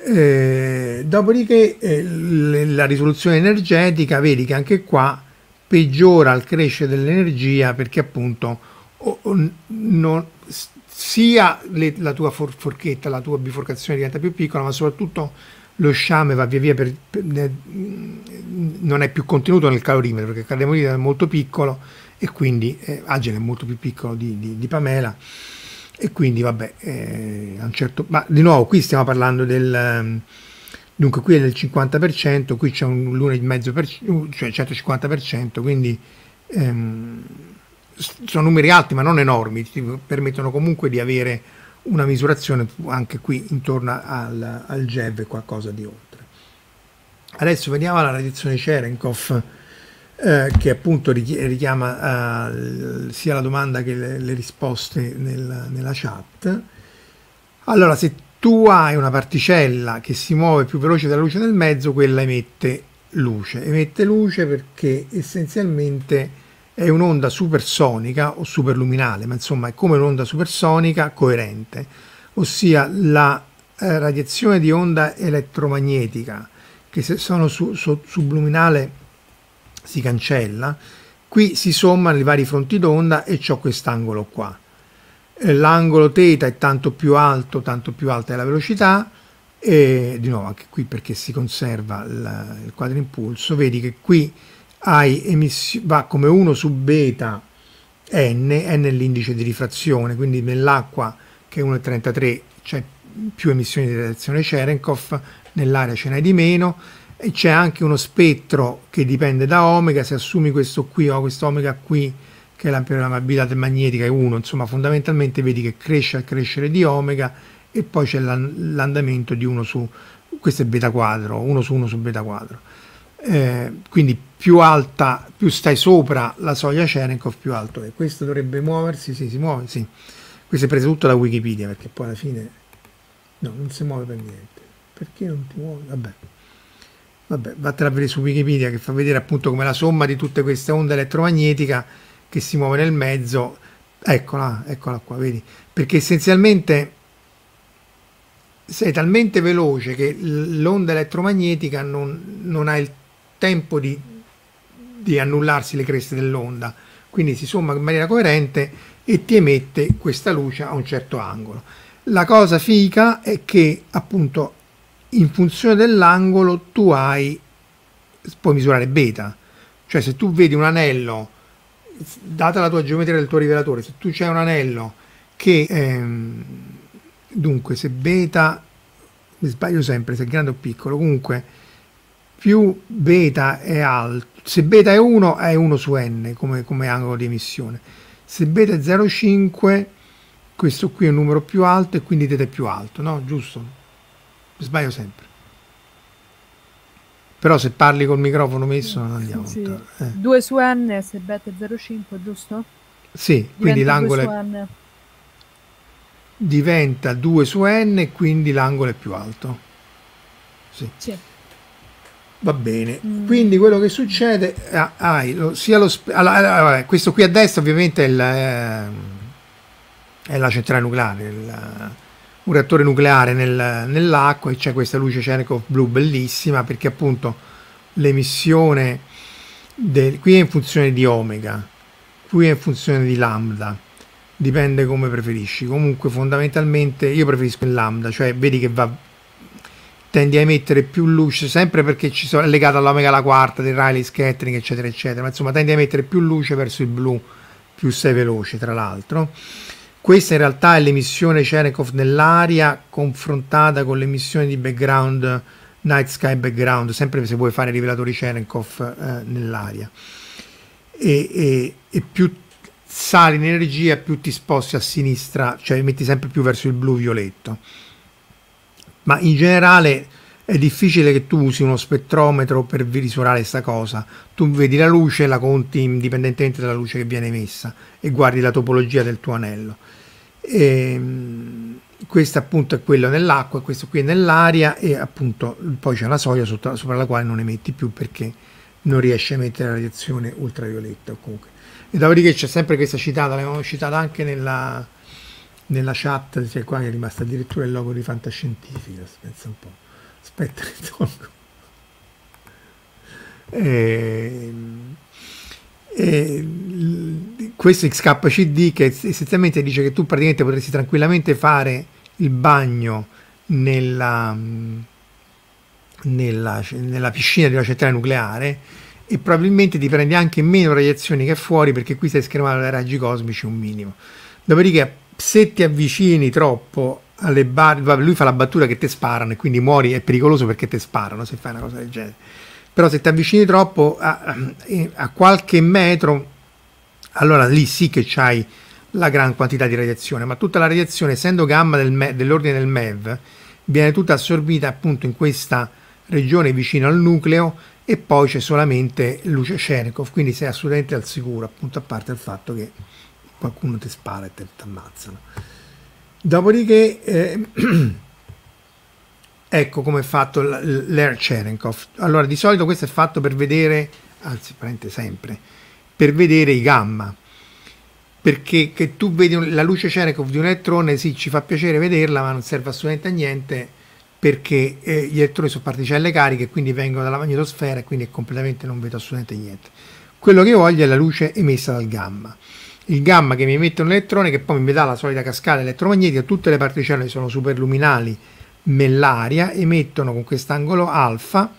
Eh, dopodiché eh, la risoluzione energetica, vedi che anche qua peggiora il crescere dell'energia perché appunto o, o, non, sia le, la tua for forchetta, la tua biforcazione diventa più piccola, ma soprattutto lo sciame va via via per, per, ne, non è più contenuto nel calorimetro perché il calorimetro è molto piccolo e quindi eh, Agile è molto più piccolo di, di, di Pamela e quindi vabbè, eh, a un certo... Ma di nuovo qui stiamo parlando del... Dunque qui è del 50%, qui c'è un l'1,5%, cioè 150%, quindi ehm, sono numeri alti ma non enormi, ti permettono comunque di avere una misurazione anche qui intorno al, al GEV qualcosa di oltre. Adesso vediamo la radiazione Cherenkov eh, che appunto richiama eh, sia la domanda che le, le risposte nel, nella chat. Allora, se tu hai una particella che si muove più veloce della luce nel mezzo, quella emette luce. Emette luce perché essenzialmente è un'onda supersonica o superluminale, ma insomma è come un'onda supersonica coerente, ossia la eh, radiazione di onda elettromagnetica che se sono su, su, subluminale si cancella, qui si sommano i vari fronti d'onda e ho quest'angolo qua. Eh, l'angolo θ è tanto più alto, tanto più alta è la velocità, e di nuovo anche qui perché si conserva il, il impulso, vedi che qui va come 1 su beta n, n è l'indice di rifrazione, quindi nell'acqua che è 1,33 c'è più emissioni di radiazione Cherenkov, nell'aria ce n'hai di meno, e c'è anche uno spettro che dipende da omega, se assumi questo qui o questo omega qui che è la l'amperabilità magnetica è 1, insomma fondamentalmente vedi che cresce al crescere di omega e poi c'è l'andamento di 1 su, questo è beta quadro, 1 su 1 su beta quadro. Eh, quindi più alta, più stai sopra la soglia Cherenkov, più alto è. Questo dovrebbe muoversi, sì, si muove, sì. Questo è preso tutto da Wikipedia perché poi alla fine no, non si muove per niente. Perché non ti muovi? Vabbè vabbè, vattene a vedere su Wikipedia che fa vedere appunto come la somma di tutte queste onde elettromagnetiche che si muove nel mezzo, eccola, eccola qua, vedi? Perché essenzialmente sei talmente veloce che l'onda elettromagnetica non, non, ha il tempo di, di annullarsi le creste dell'onda, quindi si somma in maniera coerente e ti emette questa luce a un certo angolo. La cosa fica è che appunto in funzione dell'angolo tu hai, puoi misurare beta, cioè se tu vedi un anello, data la tua geometria del tuo rivelatore, se tu c'è un anello che, ehm, dunque se beta, mi sbaglio sempre se è grande o piccolo, comunque più beta è alto, se beta è 1 è 1 su n come, come angolo di emissione, se beta è 0,5 questo qui è un numero più alto e quindi teta è più alto, no? Giusto? sbaglio sempre. Però se parli col microfono messo non andiamo. Sì. eh. 2 su n se bet 0,5, giusto? Sì, diventa quindi l'angolo è... diventa 2 su n, quindi l'angolo è più alto. Sì. sì. Va bene, mm. quindi quello che succede, ah, ah, lo, sia lo allora, questo qui a destra ovviamente è, il, eh, è la centrale nucleare, il, un reattore nucleare nel, nell'acqua e c'è questa luce Cherenkov blu bellissima perché appunto l'emissione del, qui è in funzione di omega, qui è in funzione di lambda, dipende come preferisci. Comunque fondamentalmente io preferisco il lambda, cioè vedi che va tendi a emettere più luce sempre perché ci sono, è legata all'omega la quarta del Riley scattering eccetera eccetera ma insomma tendi a emettere più luce verso il blu più sei veloce tra l'altro questa in realtà è l'emissione Cherenkov nell'aria confrontata con l'emissione di background Night Sky Background, sempre se vuoi fare rivelatori Cherenkov eh, nell'aria. E, e, e, più sali in energia, più ti sposti a sinistra, cioè metti sempre più verso il blu-violetto. Ma in generale è difficile che tu usi uno spettrometro per misurare questa cosa. Tu vedi la luce, la conti indipendentemente dalla luce che viene emessa e guardi la topologia del tuo anello. E, ehm, questo appunto è quello nell'acqua, questo qui è nell'aria e appunto poi c'è una soglia sopra, sopra la quale non emetti più perché non riesci a emettere la radiazione ultravioletta comunque. E dopodiché c'è sempre questa citata, l'avevamo citata anche nella, nella chat, cioè qua che è rimasta addirittura il logo di fantascientifica, pensa un po' aspetta li e, e, questo XKCD che essenzialmente dice che tu praticamente potresti tranquillamente fare il bagno nella, nella, nella piscina di una centrale nucleare e probabilmente ti prendi anche meno radiazioni che fuori perché qui stai schermando dai raggi cosmici un minimo. Dopodiché se ti avvicini troppo alle bar, lui fa la battuta che te sparano e quindi muori, è pericoloso perché te sparano se fai una cosa del genere. Però se ti avvicini troppo a, a qualche metro, allora lì sì che c'hai la gran quantità di radiazione, ma tutta la radiazione, essendo gamma del, dell'ordine del MEV, viene tutta assorbita appunto in questa regione vicino al nucleo e poi c'è solamente luce Cherenkov quindi sei assolutamente al sicuro, appunto a parte il fatto che qualcuno ti spara e ti ammazzano. Dopodiché, eh, ecco come è fatto Cherenkov. Allora, di solito questo è fatto per vedere, anzi, prende sempre, per vedere i gamma. Perché che tu vedi la luce Cherenkov di un elettrone, sì, ci fa piacere vederla, ma non serve assolutamente a niente perché eh, gli elettroni sono particelle cariche, quindi vengono dalla magnetosfera e quindi completamente non vedo assolutamente niente. Quello che voglio è la luce emessa dal gamma il gamma che mi emette un elettrone che poi mi dà la solita cascata elettromagnetica, tutte le particelle sono superluminali nell'aria, emettono con quest'angolo alfa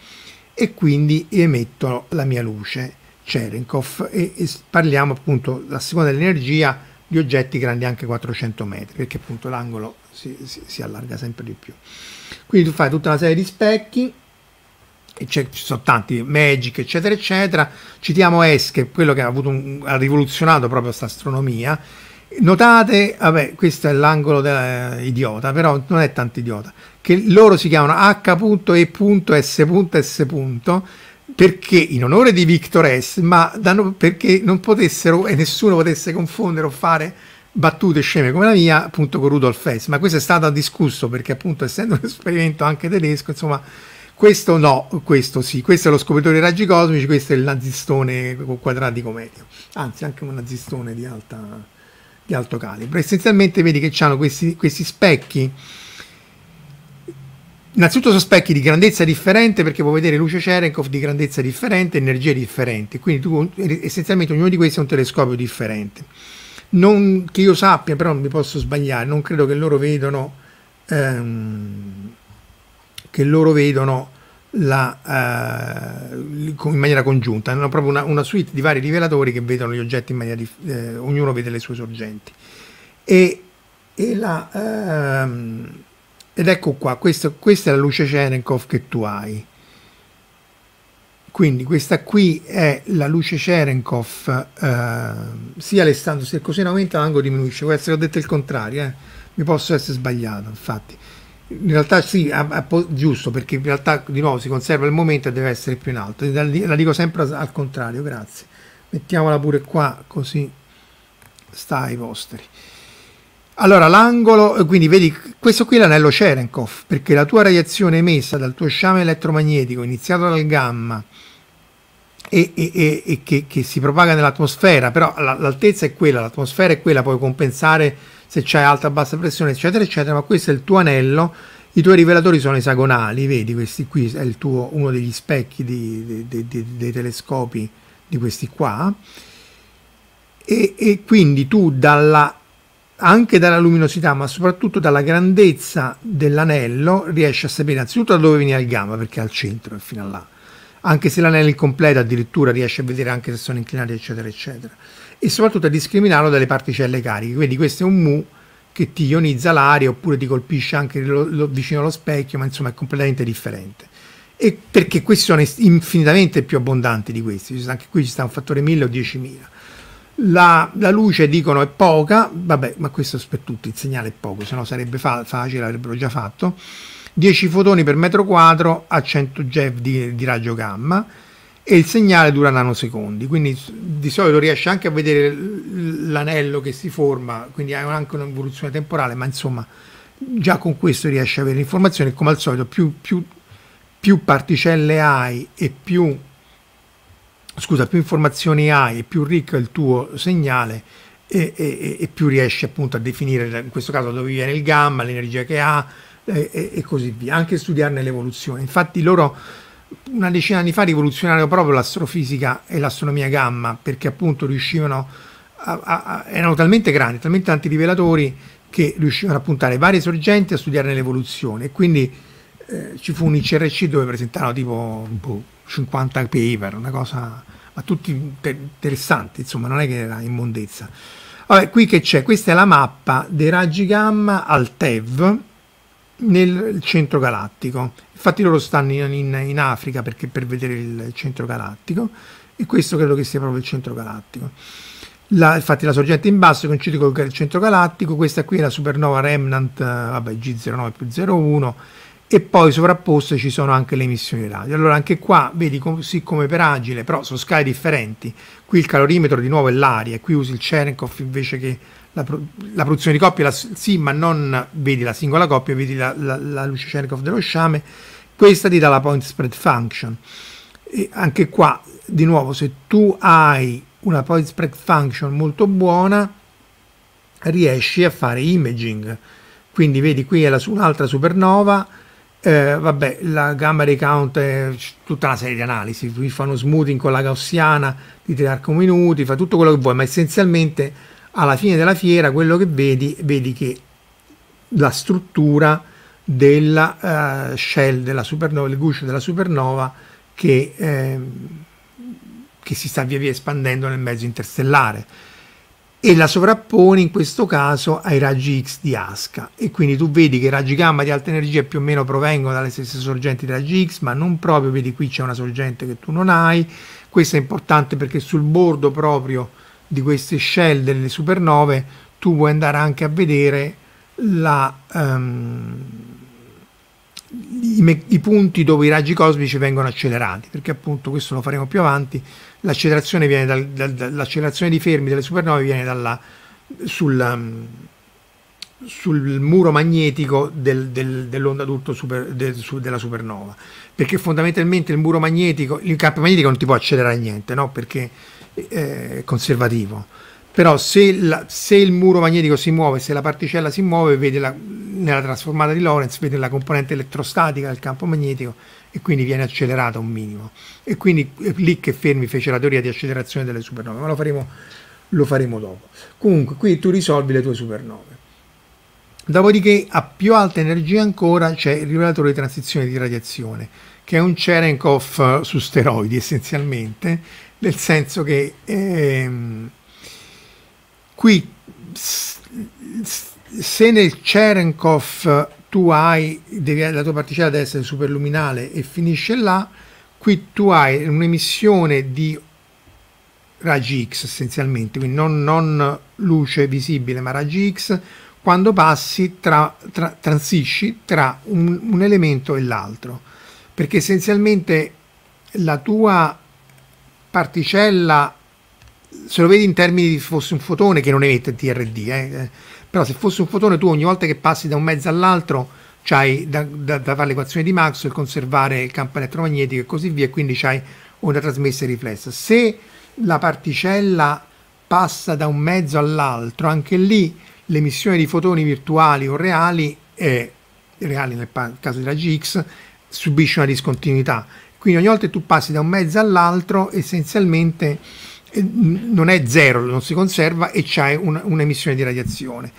e quindi emettono la mia luce Cherenkov e, e parliamo appunto a seconda dell'energia di oggetti grandi anche 400 metri perché appunto l'angolo si, si, si allarga sempre di più quindi tu fai tutta una serie di specchi ci sono tanti, Magic, eccetera, eccetera. Citiamo Esche, quello che ha, un, ha rivoluzionato proprio questa astronomia. Notate, vabbè, questo è l'angolo eh, idiota, però non è tanto idiota, che loro si chiamano H.E.S.S. perché in onore di Victor S, ma danno, perché non potessero e nessuno potesse confondere o fare battute sceme come la mia appunto con Rudolf S. Ma questo è stato discusso perché appunto essendo un esperimento anche tedesco, insomma, questo no, questo sì, questo è lo scopritore dei raggi cosmici, questo è il nazistone con quadrati come medio, anzi anche un nazistone di, alta, di alto calibro. Essenzialmente vedi che hanno questi, questi specchi, innanzitutto sono specchi di grandezza differente perché puoi vedere luce Cherenkov di grandezza differente, energie differenti, quindi tu, essenzialmente ognuno di questi è un telescopio differente. Non che io sappia, però non mi posso sbagliare, non credo che loro vedano... Ehm, che loro vedono la, eh, in maniera congiunta, hanno proprio una, una, suite di vari rivelatori che vedono gli oggetti in maniera differente, eh, ognuno vede le sue sorgenti. E, e la, ehm, ed ecco qua, questo, questa è la luce Cherenkov che tu hai. Quindi questa qui è la luce Cherenkov, eh, sia alessando se così aumenta l'angolo diminuisce, può essere ho detto il contrario, eh. mi posso essere sbagliato infatti in realtà sì, a, a, giusto, perché in realtà di nuovo si conserva il momento e deve essere più in alto. La dico sempre al contrario, grazie. Mettiamola pure qua, così sta ai vostri. Allora, l'angolo, eh, quindi vedi, questo qui è l'anello Cherenkov, perché la tua radiazione emessa dal tuo sciame elettromagnetico, iniziato dal gamma, e, e, e che, che, si propaga nell'atmosfera, però l'altezza è quella, l'atmosfera è quella, puoi compensare se c'è alta bassa pressione eccetera eccetera ma questo è il tuo anello i tuoi rivelatori sono esagonali vedi questi qui è tuo, uno degli specchi di, di, di, dei telescopi di questi qua e, e quindi tu dalla, anche dalla luminosità ma soprattutto dalla grandezza dell'anello riesci a sapere innanzitutto da dove viene il gamma perché è al centro è fino a là anche se l'anello incompleto addirittura riesce a vedere anche se sono inclinati eccetera eccetera e soprattutto a discriminarlo dalle particelle cariche quindi questo è un mu che ti ionizza l'aria oppure ti colpisce anche lo, lo, vicino allo specchio ma insomma è completamente differente e perché questi sono infinitamente più abbondanti di questi anche qui ci sta un fattore 1000 o 10.000 la, la, luce dicono è poca, vabbè, ma questo per tutti il segnale è poco, se no sarebbe fa facile, l'avrebbero già fatto. 10 fotoni per metro quadro a 100 GeV di, di raggio gamma e il segnale dura nanosecondi, quindi di solito riesce anche a vedere l'anello che si forma, quindi ha anche un'evoluzione temporale, ma insomma già con questo riesce ad avere informazioni come al solito più, più, più, particelle hai e più, scusa, più informazioni hai e più ricco è il tuo segnale e, e, e più riesci appunto a definire, in questo caso dove viene il gamma, l'energia che ha, e, e così via, anche studiarne l'evoluzione. Infatti loro una decina di anni fa rivoluzionarono proprio l'astrofisica e l'astronomia gamma, perché appunto riuscivano a, a, a, erano talmente grandi, talmente tanti rivelatori che riuscivano a puntare varie sorgenti a studiarne l'evoluzione e quindi eh, ci fu un ICRC dove presentarono tipo boh, 50 paper, una cosa ma tutti interessanti, insomma non è che era immondezza. Vabbè, qui che c'è? Questa è la mappa dei raggi gamma al TEV, nel centro galattico. Infatti loro stanno in, in, in Africa perché, per vedere il centro galattico e questo credo che sia proprio il centro galattico. La, infatti la sorgente in basso coincide con il centro galattico, questa qui è la supernova remnant, eh, vabbè, G09 più 01, e poi sovrapposte ci sono anche le emissioni radio. Allora anche qua, vedi, così come per Agile, però sono sky differenti. Qui il calorimetro di nuovo è l'aria, qui usi il Cherenkov invece che la, la, produzione di coppie, la, sì, ma non vedi la singola coppia, vedi la, la, la luce Cherenkov dello sciame, questa ti dà la point spread function. E anche qua, di nuovo, se tu hai una point spread function molto buona, riesci a fare imaging. Quindi vedi qui è un'altra supernova, eh, vabbè, la gamma dei count è tutta una serie di analisi, qui fa uno smoothing con la gaussiana di 3 arco minuti, fa tutto quello che vuoi, ma essenzialmente alla fine della fiera quello che vedi, vedi che la struttura della uh, shell, della supernova, il guscio della supernova che, eh, che si sta via via espandendo nel mezzo interstellare e la sovrapponi in questo caso ai raggi X di Asca e quindi tu vedi che i raggi gamma di alta energia più o meno provengono dalle stesse sorgenti dei raggi X ma non proprio, vedi qui c'è una sorgente che tu non hai questo è importante perché sul bordo proprio di queste shell delle supernove tu puoi andare anche a vedere la, um, i, i, punti dove i raggi cosmici vengono accelerati perché appunto questo lo faremo più avanti l'accelerazione viene dal, dal, dall'accelerazione di Fermi delle supernove viene dalla, sul, ehm, sul muro magnetico del, del, dell'onda d'urto super, del, su, della supernova perché fondamentalmente il muro magnetico il campo magnetico non ti può accelerare niente no? perché eh, conservativo. Però se, la, se, il muro magnetico si muove, se la particella si muove, vede la, nella trasformata di Lorentz vede la componente elettrostatica del campo magnetico e quindi viene accelerata un minimo. E quindi è lì che Fermi fece la teoria di accelerazione delle supernove, ma lo faremo, lo faremo dopo. Comunque, qui tu risolvi le tue supernove. Dopodiché, a più alta energia ancora, c'è il rivelatore di transizione di radiazione, che è un Cherenkov eh, su steroidi essenzialmente, nel senso che ehm, qui se nel Cherenkov tu hai devi, la tua particella deve essere superluminale e finisce là qui tu hai un'emissione di raggi X essenzialmente quindi non, non, luce visibile ma raggi X quando passi tra, tra transisci tra un, un elemento e l'altro perché essenzialmente la tua particella, se lo vedi in termini di fosse un fotone che non emette TRD, eh, eh, però se fosse un fotone tu ogni volta che passi da un mezzo all'altro c'hai da, da, da, fare l'equazione di Maxwell, conservare il campo elettromagnetico e così via, e quindi c'hai onda trasmessa e riflessa. Se la particella passa da un mezzo all'altro, anche lì l'emissione di fotoni virtuali o reali, eh, reali nel caso della GX, subisce una discontinuità quindi ogni volta che tu passi da un mezzo all'altro, essenzialmente eh, non è zero, non si conserva e c'è un'emissione di radiazione.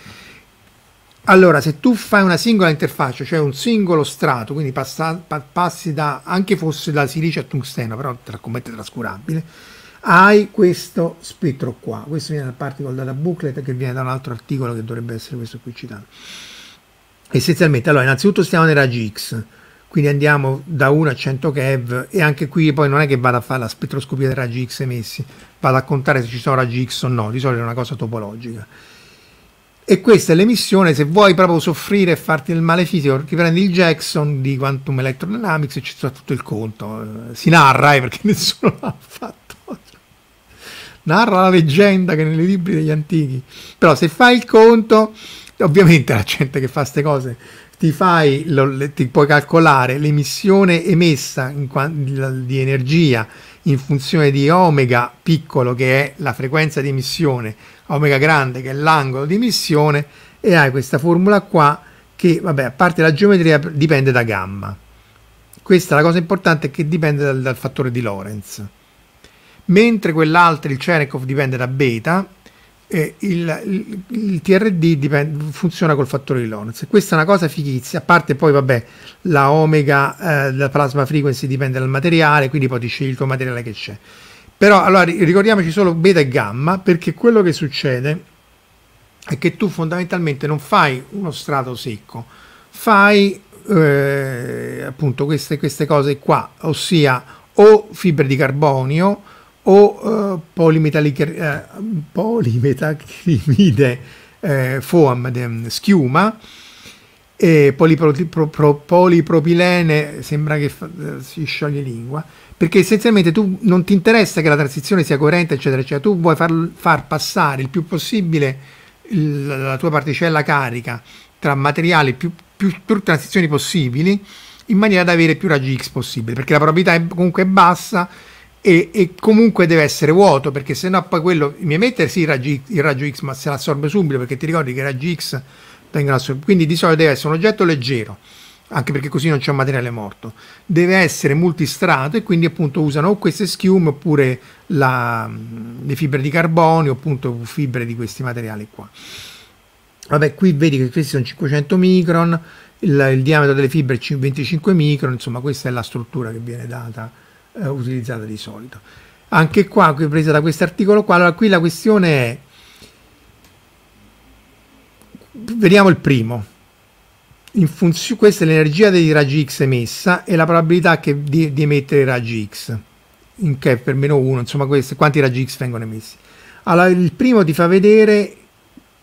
Allora, se tu fai una singola interfaccia, cioè un singolo strato, quindi passa, passi da, anche fosse da silicio a tungsteno, però tra, commente trascurabile, hai questo spettro qua. Questo viene da parte particle data booklet che viene da un altro articolo che dovrebbe essere questo qui citato. Essenzialmente, allora, innanzitutto stiamo nei raggi X quindi andiamo da 1 a 100 keV e anche qui poi non è che vado a fare la spettroscopia dei raggi X emessi, vado a contare se ci sono raggi X o no, di solito è una cosa topologica. E questa è l'emissione, se vuoi proprio soffrire e farti del male fisico, ti prendi il Jackson di Quantum Electrodynamics e ci sta tutto il conto. Eh, si narra eh, perché nessuno l'ha fatto narra la leggenda che nei libri degli antichi. Però se fai il conto, ovviamente la gente che fa queste cose ti, fai, lo, ti puoi calcolare l'emissione emessa in, di energia in funzione di omega piccolo che è la frequenza di emissione, omega grande che è l'angolo di emissione e hai questa formula qua che vabbè a parte la geometria dipende da gamma. Questa è la cosa importante che dipende dal, dal fattore di Lorentz mentre quell'altro, il Cherenkov, dipende da beta, eh, il, il, il, TRD dipende, funziona col fattore di Lorentz. Questa è una cosa fichissima, a parte poi, vabbè, la omega eh, della plasma frequency dipende dal materiale, quindi poi ti scegli il tuo materiale che c'è. Però allora ricordiamoci solo beta e gamma, perché quello che succede è che tu fondamentalmente non fai uno strato secco, fai eh, appunto queste, queste cose qua, ossia o fibre di carbonio, o uh, eh, polimetalliche, eh, eh, foam, de, mm, schiuma, e polipro, polipropilene, sembra che fa, eh, si scioglie lingua, perché essenzialmente tu non ti interessa che la transizione sia coerente, eccetera, eccetera, tu vuoi far, far passare il più possibile il, la tua particella carica tra materiali più, più, più transizioni possibili in maniera da avere più raggi X possibile, perché la probabilità è comunque bassa e, e, comunque deve essere vuoto perché se no poi quello mi emette sì il raggio, il raggio, X ma se l'assorbe subito perché ti ricordi che i raggi X vengono assorbiti quindi di solito deve essere un oggetto leggero anche perché così non c'è un materiale morto deve essere multistrato e quindi appunto usano o queste schiume oppure la, le fibre di carbonio appunto fibre di questi materiali qua vabbè qui vedi che questi sono 500 micron il, il diametro delle fibre è 25 micron insomma questa è la struttura che viene data eh, utilizzata di solito. Anche qua, qui presa da questo articolo qua, allora qui la questione è, vediamo il primo, questa è l'energia dei raggi X emessa e la probabilità che, di, di, emettere raggi X, in che per meno 1, insomma questi, quanti raggi X vengono emessi. Allora il primo ti fa vedere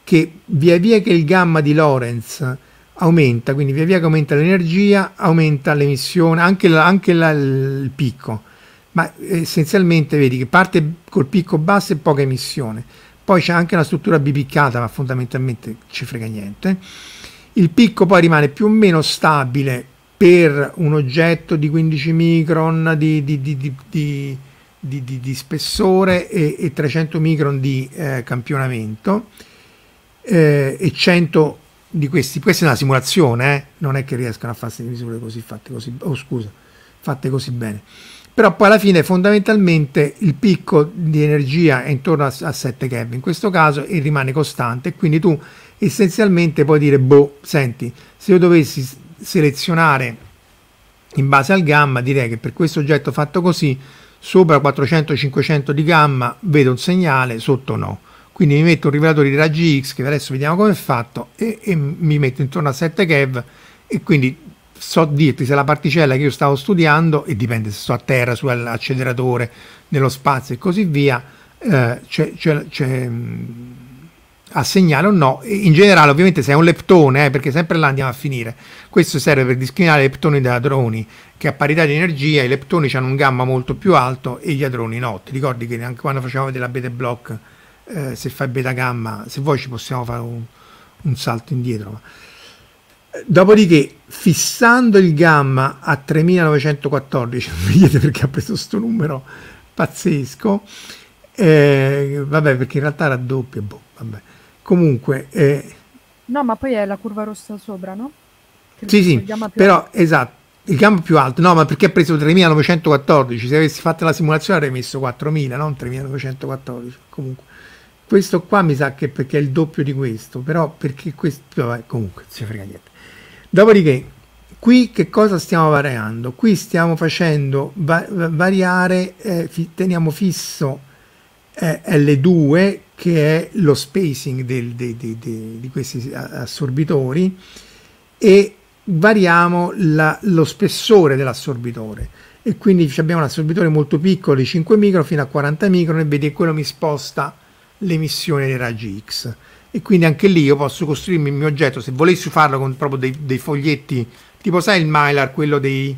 che via via che il gamma di Lorentz aumenta, quindi via via che aumenta l'energia, aumenta l'emissione, anche, la, anche la, il picco, ma eh, essenzialmente vedi che parte col picco basso e poca emissione, poi c'è anche una struttura bipiccata, ma fondamentalmente ci frega niente. Il picco poi rimane più o meno stabile per un oggetto di 15 micron di, di, di, di spessore e, e, 300 micron di eh, campionamento eh, e 100 micron di questi, questa è una simulazione, eh? non è che riescano a farsi le misure così fatte così, oh, scusa, fatte così bene. Però poi alla fine fondamentalmente il picco di energia è intorno a, a 7 Kelvin in questo caso e rimane costante, quindi tu essenzialmente puoi dire, boh, senti, se io dovessi selezionare in base al gamma direi che per questo oggetto fatto così sopra 400-500 di gamma vedo un segnale, sotto no quindi mi metto un rivelatore di raggi X che adesso vediamo come è fatto e, e mi metto intorno a 7 keV e quindi so dirti se la particella che io stavo studiando e dipende se sto a terra, sull'acceleratore, nello spazio e così via eh, c'è, c'è, c'è mm, a segnale o no. In generale, ovviamente, se è un leptone, eh, perché sempre là andiamo a finire. Questo serve per discriminare i leptoni da hadroni, che a parità di energia i leptoni hanno un gamma molto più alto e gli hadroni no. Ti ricordi che anche quando facevamo vedere la beta block eh, se fai beta gamma, se vuoi ci possiamo fare un, un salto indietro. Eh, dopodiché, fissando il gamma a 3914, vedete perché ha preso questo numero pazzesco, eh, vabbè, perché in realtà raddoppia, boh, vabbè. Comunque... Eh, no, ma poi è la curva rossa sopra, no? Che sì, sì, però, alto. esatto, il gamma più alto, no, ma perché ha preso 3914? Se avessi fatto la simulazione avrei messo 4000, non 3914, comunque questo qua mi sa che perché è il doppio di questo però perché questo vabbè, comunque non si frega niente dopodiché qui che cosa stiamo variando qui stiamo facendo va variare eh, fi teniamo fisso eh, L2 che è lo spacing del, de, de, de, di questi assorbitori e variamo la, lo spessore dell'assorbitore e quindi abbiamo un assorbitore molto piccolo di 5 micro fino a 40 micron e vedi quello mi sposta l'emissione dei raggi X e quindi anche lì io posso costruirmi il mio oggetto se volessi farlo con proprio dei, dei foglietti tipo sai il mylar quello dei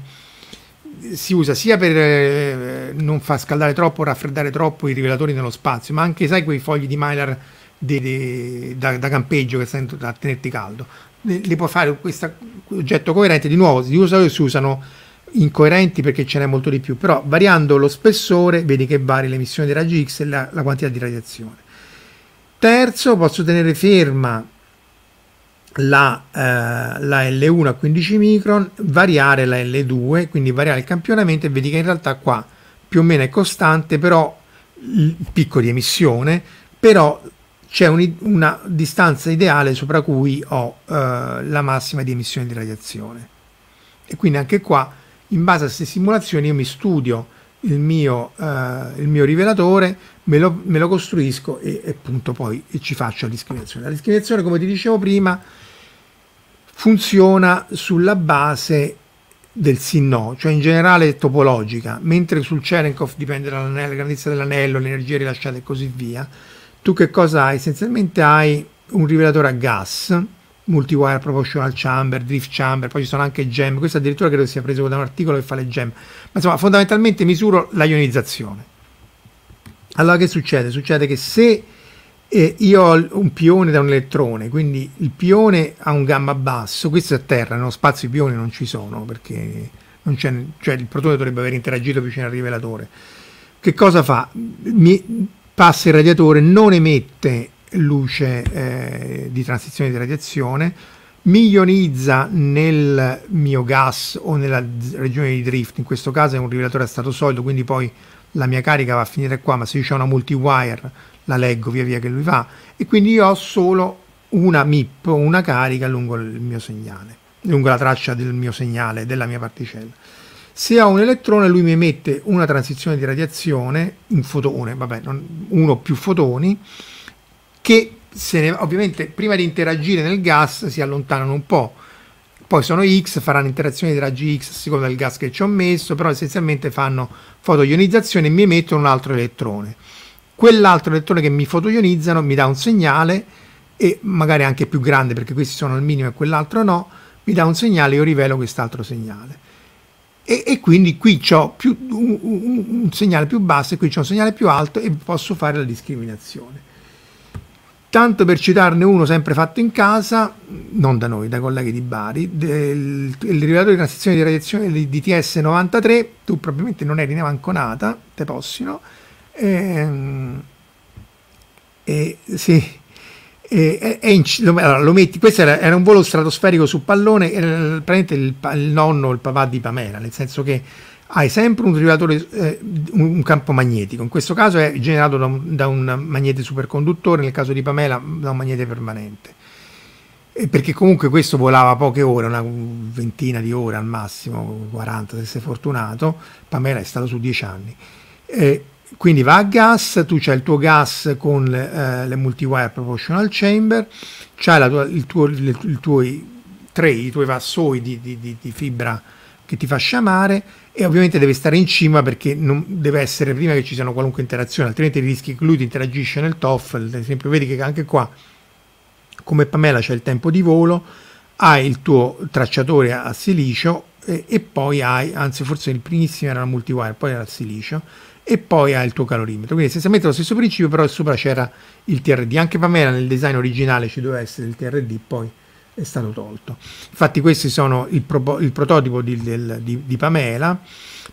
si usa sia per eh, non far scaldare troppo raffreddare troppo i rivelatori nello spazio ma anche sai quei fogli di mylar de, de, da, da, campeggio che sento da tenerti caldo li, puoi fare questo oggetto coerente di nuovo si usano si usano incoerenti perché ce n'è molto di più però variando lo spessore vedi che varia l'emissione dei raggi X e la, la quantità di radiazione Terzo, posso tenere ferma la, eh, la, L1 a 15 micron, variare la L2, quindi variare il campionamento e vedi che in realtà qua più o meno è costante, però il picco di emissione, però c'è un, una distanza ideale sopra cui ho eh, la massima di emissione di radiazione. E quindi anche qua, in base a queste simulazioni, io mi studio il mio, eh, il mio rivelatore, me lo, me lo costruisco e, e appunto poi e ci faccio la discriminazione. La discriminazione, come ti dicevo prima, funziona sulla base del sì-no, cioè in generale topologica, mentre sul Cherenkov dipende dalla grandezza dell'anello, l'energia rilasciata e così via, tu che cosa hai? Essenzialmente hai un rivelatore a gas, multiwire proportional chamber, drift chamber, poi ci sono anche gem, questo addirittura credo sia preso da un articolo che fa le gem, ma insomma fondamentalmente misuro la ionizzazione. Allora che succede? Succede che se eh, io ho un pione da un elettrone, quindi il pione ha un gamma basso, questo è a terra, nello spazio i pioni non ci sono perché cioè il protone dovrebbe aver interagito vicino al rivelatore. Che cosa fa? Mi passa il radiatore, non emette luce eh, di transizione di radiazione, mi ionizza nel mio gas o nella regione di drift, in questo caso è un rivelatore a stato solido, quindi poi la mia carica va a finire qua, ma se io ho una multiwire la leggo via via che lui va e quindi io ho solo una MIP, una carica lungo il mio segnale, lungo la traccia del mio segnale, della mia particella. Se ho un elettrone lui mi emette una transizione di radiazione, un fotone, vabbè, non, uno o più fotoni, che ne, ovviamente prima di interagire nel gas si allontanano un po'. Poi sono X, faranno interazioni di raggi X a seconda del gas che ci ho messo, però essenzialmente fanno fotoionizzazione e mi emettono un altro elettrone. Quell'altro elettrone che mi fotoionizzano mi dà un segnale, e magari anche più grande perché questi sono al minimo e quell'altro no, mi dà un segnale, e io rivelo quest'altro segnale. E, e, quindi qui ho più, un, un, un segnale più basso e qui c'è un segnale più alto e posso fare la discriminazione. Tanto per citarne uno sempre fatto in casa, non da noi, da colleghi di Bari, del, il rivelatore di transizione di radiazione di DTS 93, tu probabilmente non eri neanche nata, te possino, ehm, eh, sì, eh, eh, lo, allora, lo, metti, questo era, era, un volo stratosferico su pallone, era praticamente il, il nonno, il papà di Pamela, nel senso che hai sempre un rivelatore, eh, un campo magnetico, in questo caso è generato da un, da un, magnete superconduttore, nel caso di Pamela da un magnete permanente, e eh, perché comunque questo volava poche ore, una ventina di ore al massimo, 40 se sei fortunato, Pamela è stato su 10 anni. Eh, quindi va a gas, tu c'hai il tuo gas con le, eh, le multiwire proportional chamber, c'hai tua, il tuo, le, il tuoi tre, i tuoi vassoi di, di, di, di fibra che ti fa sciamare e ovviamente deve stare in cima perché non deve essere prima che ci siano qualunque interazione, altrimenti rischi che lui ti interagisce nel TOEFL, ad esempio vedi che anche qua come Pamela c'è il tempo di volo, hai il tuo tracciatore a silicio e, e poi hai, anzi forse il primissimo era la multiwire, poi era il silicio e poi hai il tuo calorimetro, quindi essenzialmente lo stesso principio però sopra c'era il TRD, anche Pamela nel design originale ci doveva essere il TRD poi è stato tolto. Infatti questi sono il, pro il prototipo di, del, di, di Pamela,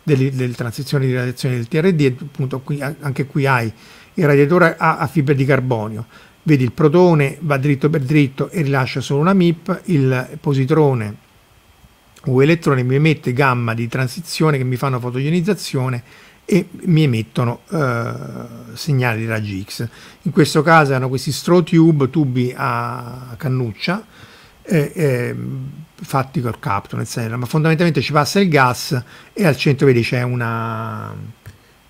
delle, delle, transizioni di radiazione del TRD, appunto qui, anche qui hai il radiatore a, a fibra di carbonio, vedi il protone va dritto per dritto e rilascia solo una MIP, il positrone o elettrone mi emette gamma di transizione che mi fanno fotogenizzazione e mi emettono eh, segnali di raggi X. In questo caso erano questi straw tube, tubi a cannuccia, eh, eh, fatti col capton, eccetera. Ma fondamentalmente ci passa il gas e al centro vedi c'è una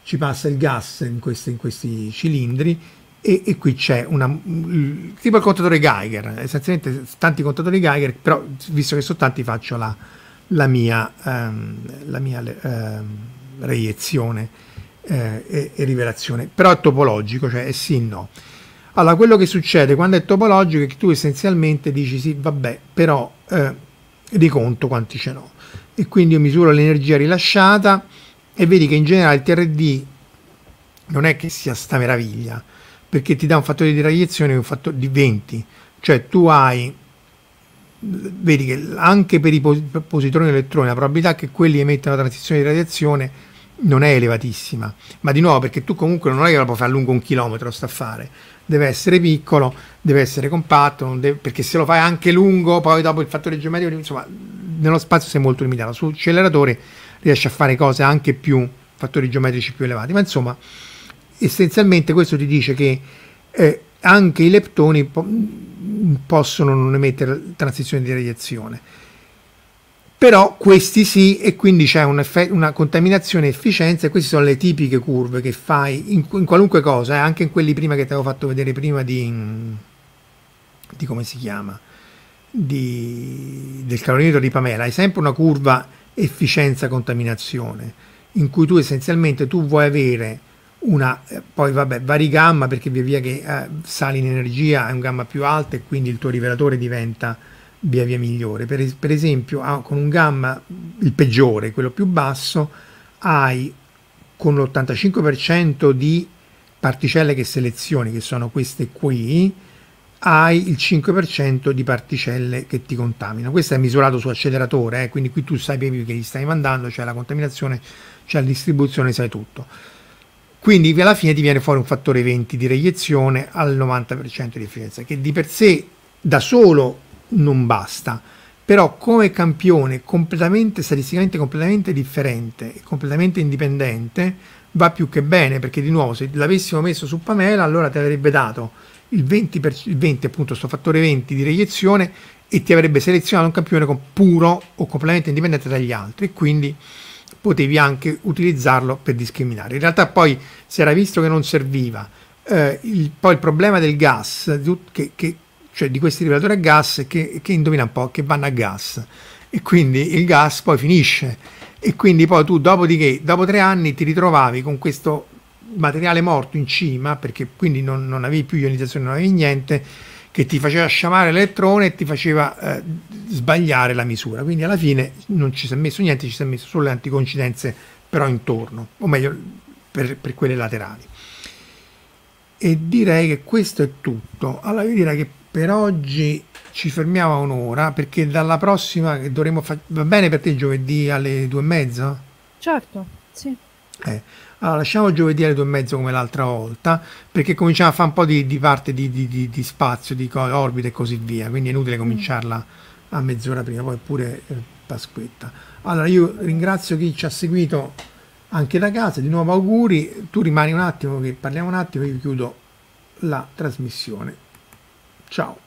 ci passa il gas in questi, in questi cilindri e, e, qui c'è una tipo il contatore Geiger, essenzialmente tanti contatori Geiger, però visto che sono tanti faccio la, la mia, ehm, la mia ehm, reiezione eh, e, e, rivelazione, però è topologico, cioè è sì e no. Allora, quello che succede quando è topologico è che tu essenzialmente dici sì, vabbè, però eh, riconto quanti ce n'ho. E quindi io misuro l'energia rilasciata e vedi che in generale il TRD non è che sia sta meraviglia, perché ti dà un fattore di radiazione un fattore di 20. Cioè tu hai, vedi che anche per i positroni e elettroni la probabilità che quelli emettano una transizione di radiazione non è elevatissima, ma di nuovo perché tu comunque non è che la puoi fare a lungo un chilometro sta a fare, deve essere piccolo, deve essere compatto, deve, perché se lo fai anche lungo, poi dopo il fattore geometrico, insomma, nello spazio sei molto limitato. Su acceleratore riesci a fare cose anche più fattori geometrici più elevati, ma insomma, essenzialmente questo ti dice che eh, anche i leptoni po possono non emettere transizioni di radiazione però questi sì e quindi c'è un effetto, una contaminazione efficienza e queste sono le tipiche curve che fai in, in qualunque cosa, eh, anche in quelli prima che ti avevo fatto vedere prima di, di come si chiama, di, del calorimetro di Pamela, hai sempre una curva efficienza-contaminazione in cui tu essenzialmente tu vuoi avere una, eh, poi vabbè, vari gamma perché via via che eh, sali in energia è un gamma più alto e quindi il tuo rivelatore diventa via via migliore. Per, per esempio, ah, con un gamma, il peggiore, quello più basso, hai con l'85% di particelle che selezioni, che sono queste qui, hai il 5% di particelle che ti contaminano. Questo è misurato su acceleratore, eh? quindi qui tu sai più che gli stai mandando, c'è cioè la contaminazione, c'è cioè la distribuzione, sai tutto. Quindi alla fine ti viene fuori un fattore 20 di reiezione al 90% di efficienza, che di per sé da solo non basta. Però come campione completamente, statisticamente completamente differente e completamente indipendente va più che bene, perché di nuovo se l'avessimo messo su Pamela allora ti avrebbe dato il 20, per, il 20 appunto questo fattore 20 di reiezione e ti avrebbe selezionato un campione puro o completamente indipendente dagli altri, quindi potevi anche utilizzarlo per discriminare. In realtà poi si era visto che non serviva, eh, il, poi il problema del gas, che, che, cioè di questi rivelatori a gas che, che indovina un po', che vanno a gas e quindi il gas poi finisce e quindi poi tu dopodiché, dopo tre anni ti ritrovavi con questo materiale morto in cima perché quindi non, non avevi più ionizzazione, non avevi niente che ti faceva sciamare l'elettrone e ti faceva eh, sbagliare la misura. Quindi alla fine non ci si è messo niente, ci si è messo solo le anticoincidenze però intorno, o meglio per, per quelle laterali. E direi che questo è tutto. Allora io direi che per oggi ci fermiamo a un'ora perché dalla prossima dovremo fa- va bene per te giovedì alle due e mezza? Certo, sì. Eh, allora, lasciamo giovedì alle due e mezza come l'altra volta, perché cominciamo a fare un po' di, di parte di, di, di, spazio, di co- orbite e così via, quindi è inutile mm. cominciarla a mezz'ora prima, poi pure eh, Pasquetta. Allora, io ringrazio chi ci ha seguito anche da casa, di nuovo auguri, tu rimani un attimo, che parliamo un attimo, io chiudo la trasmissione. Ciao.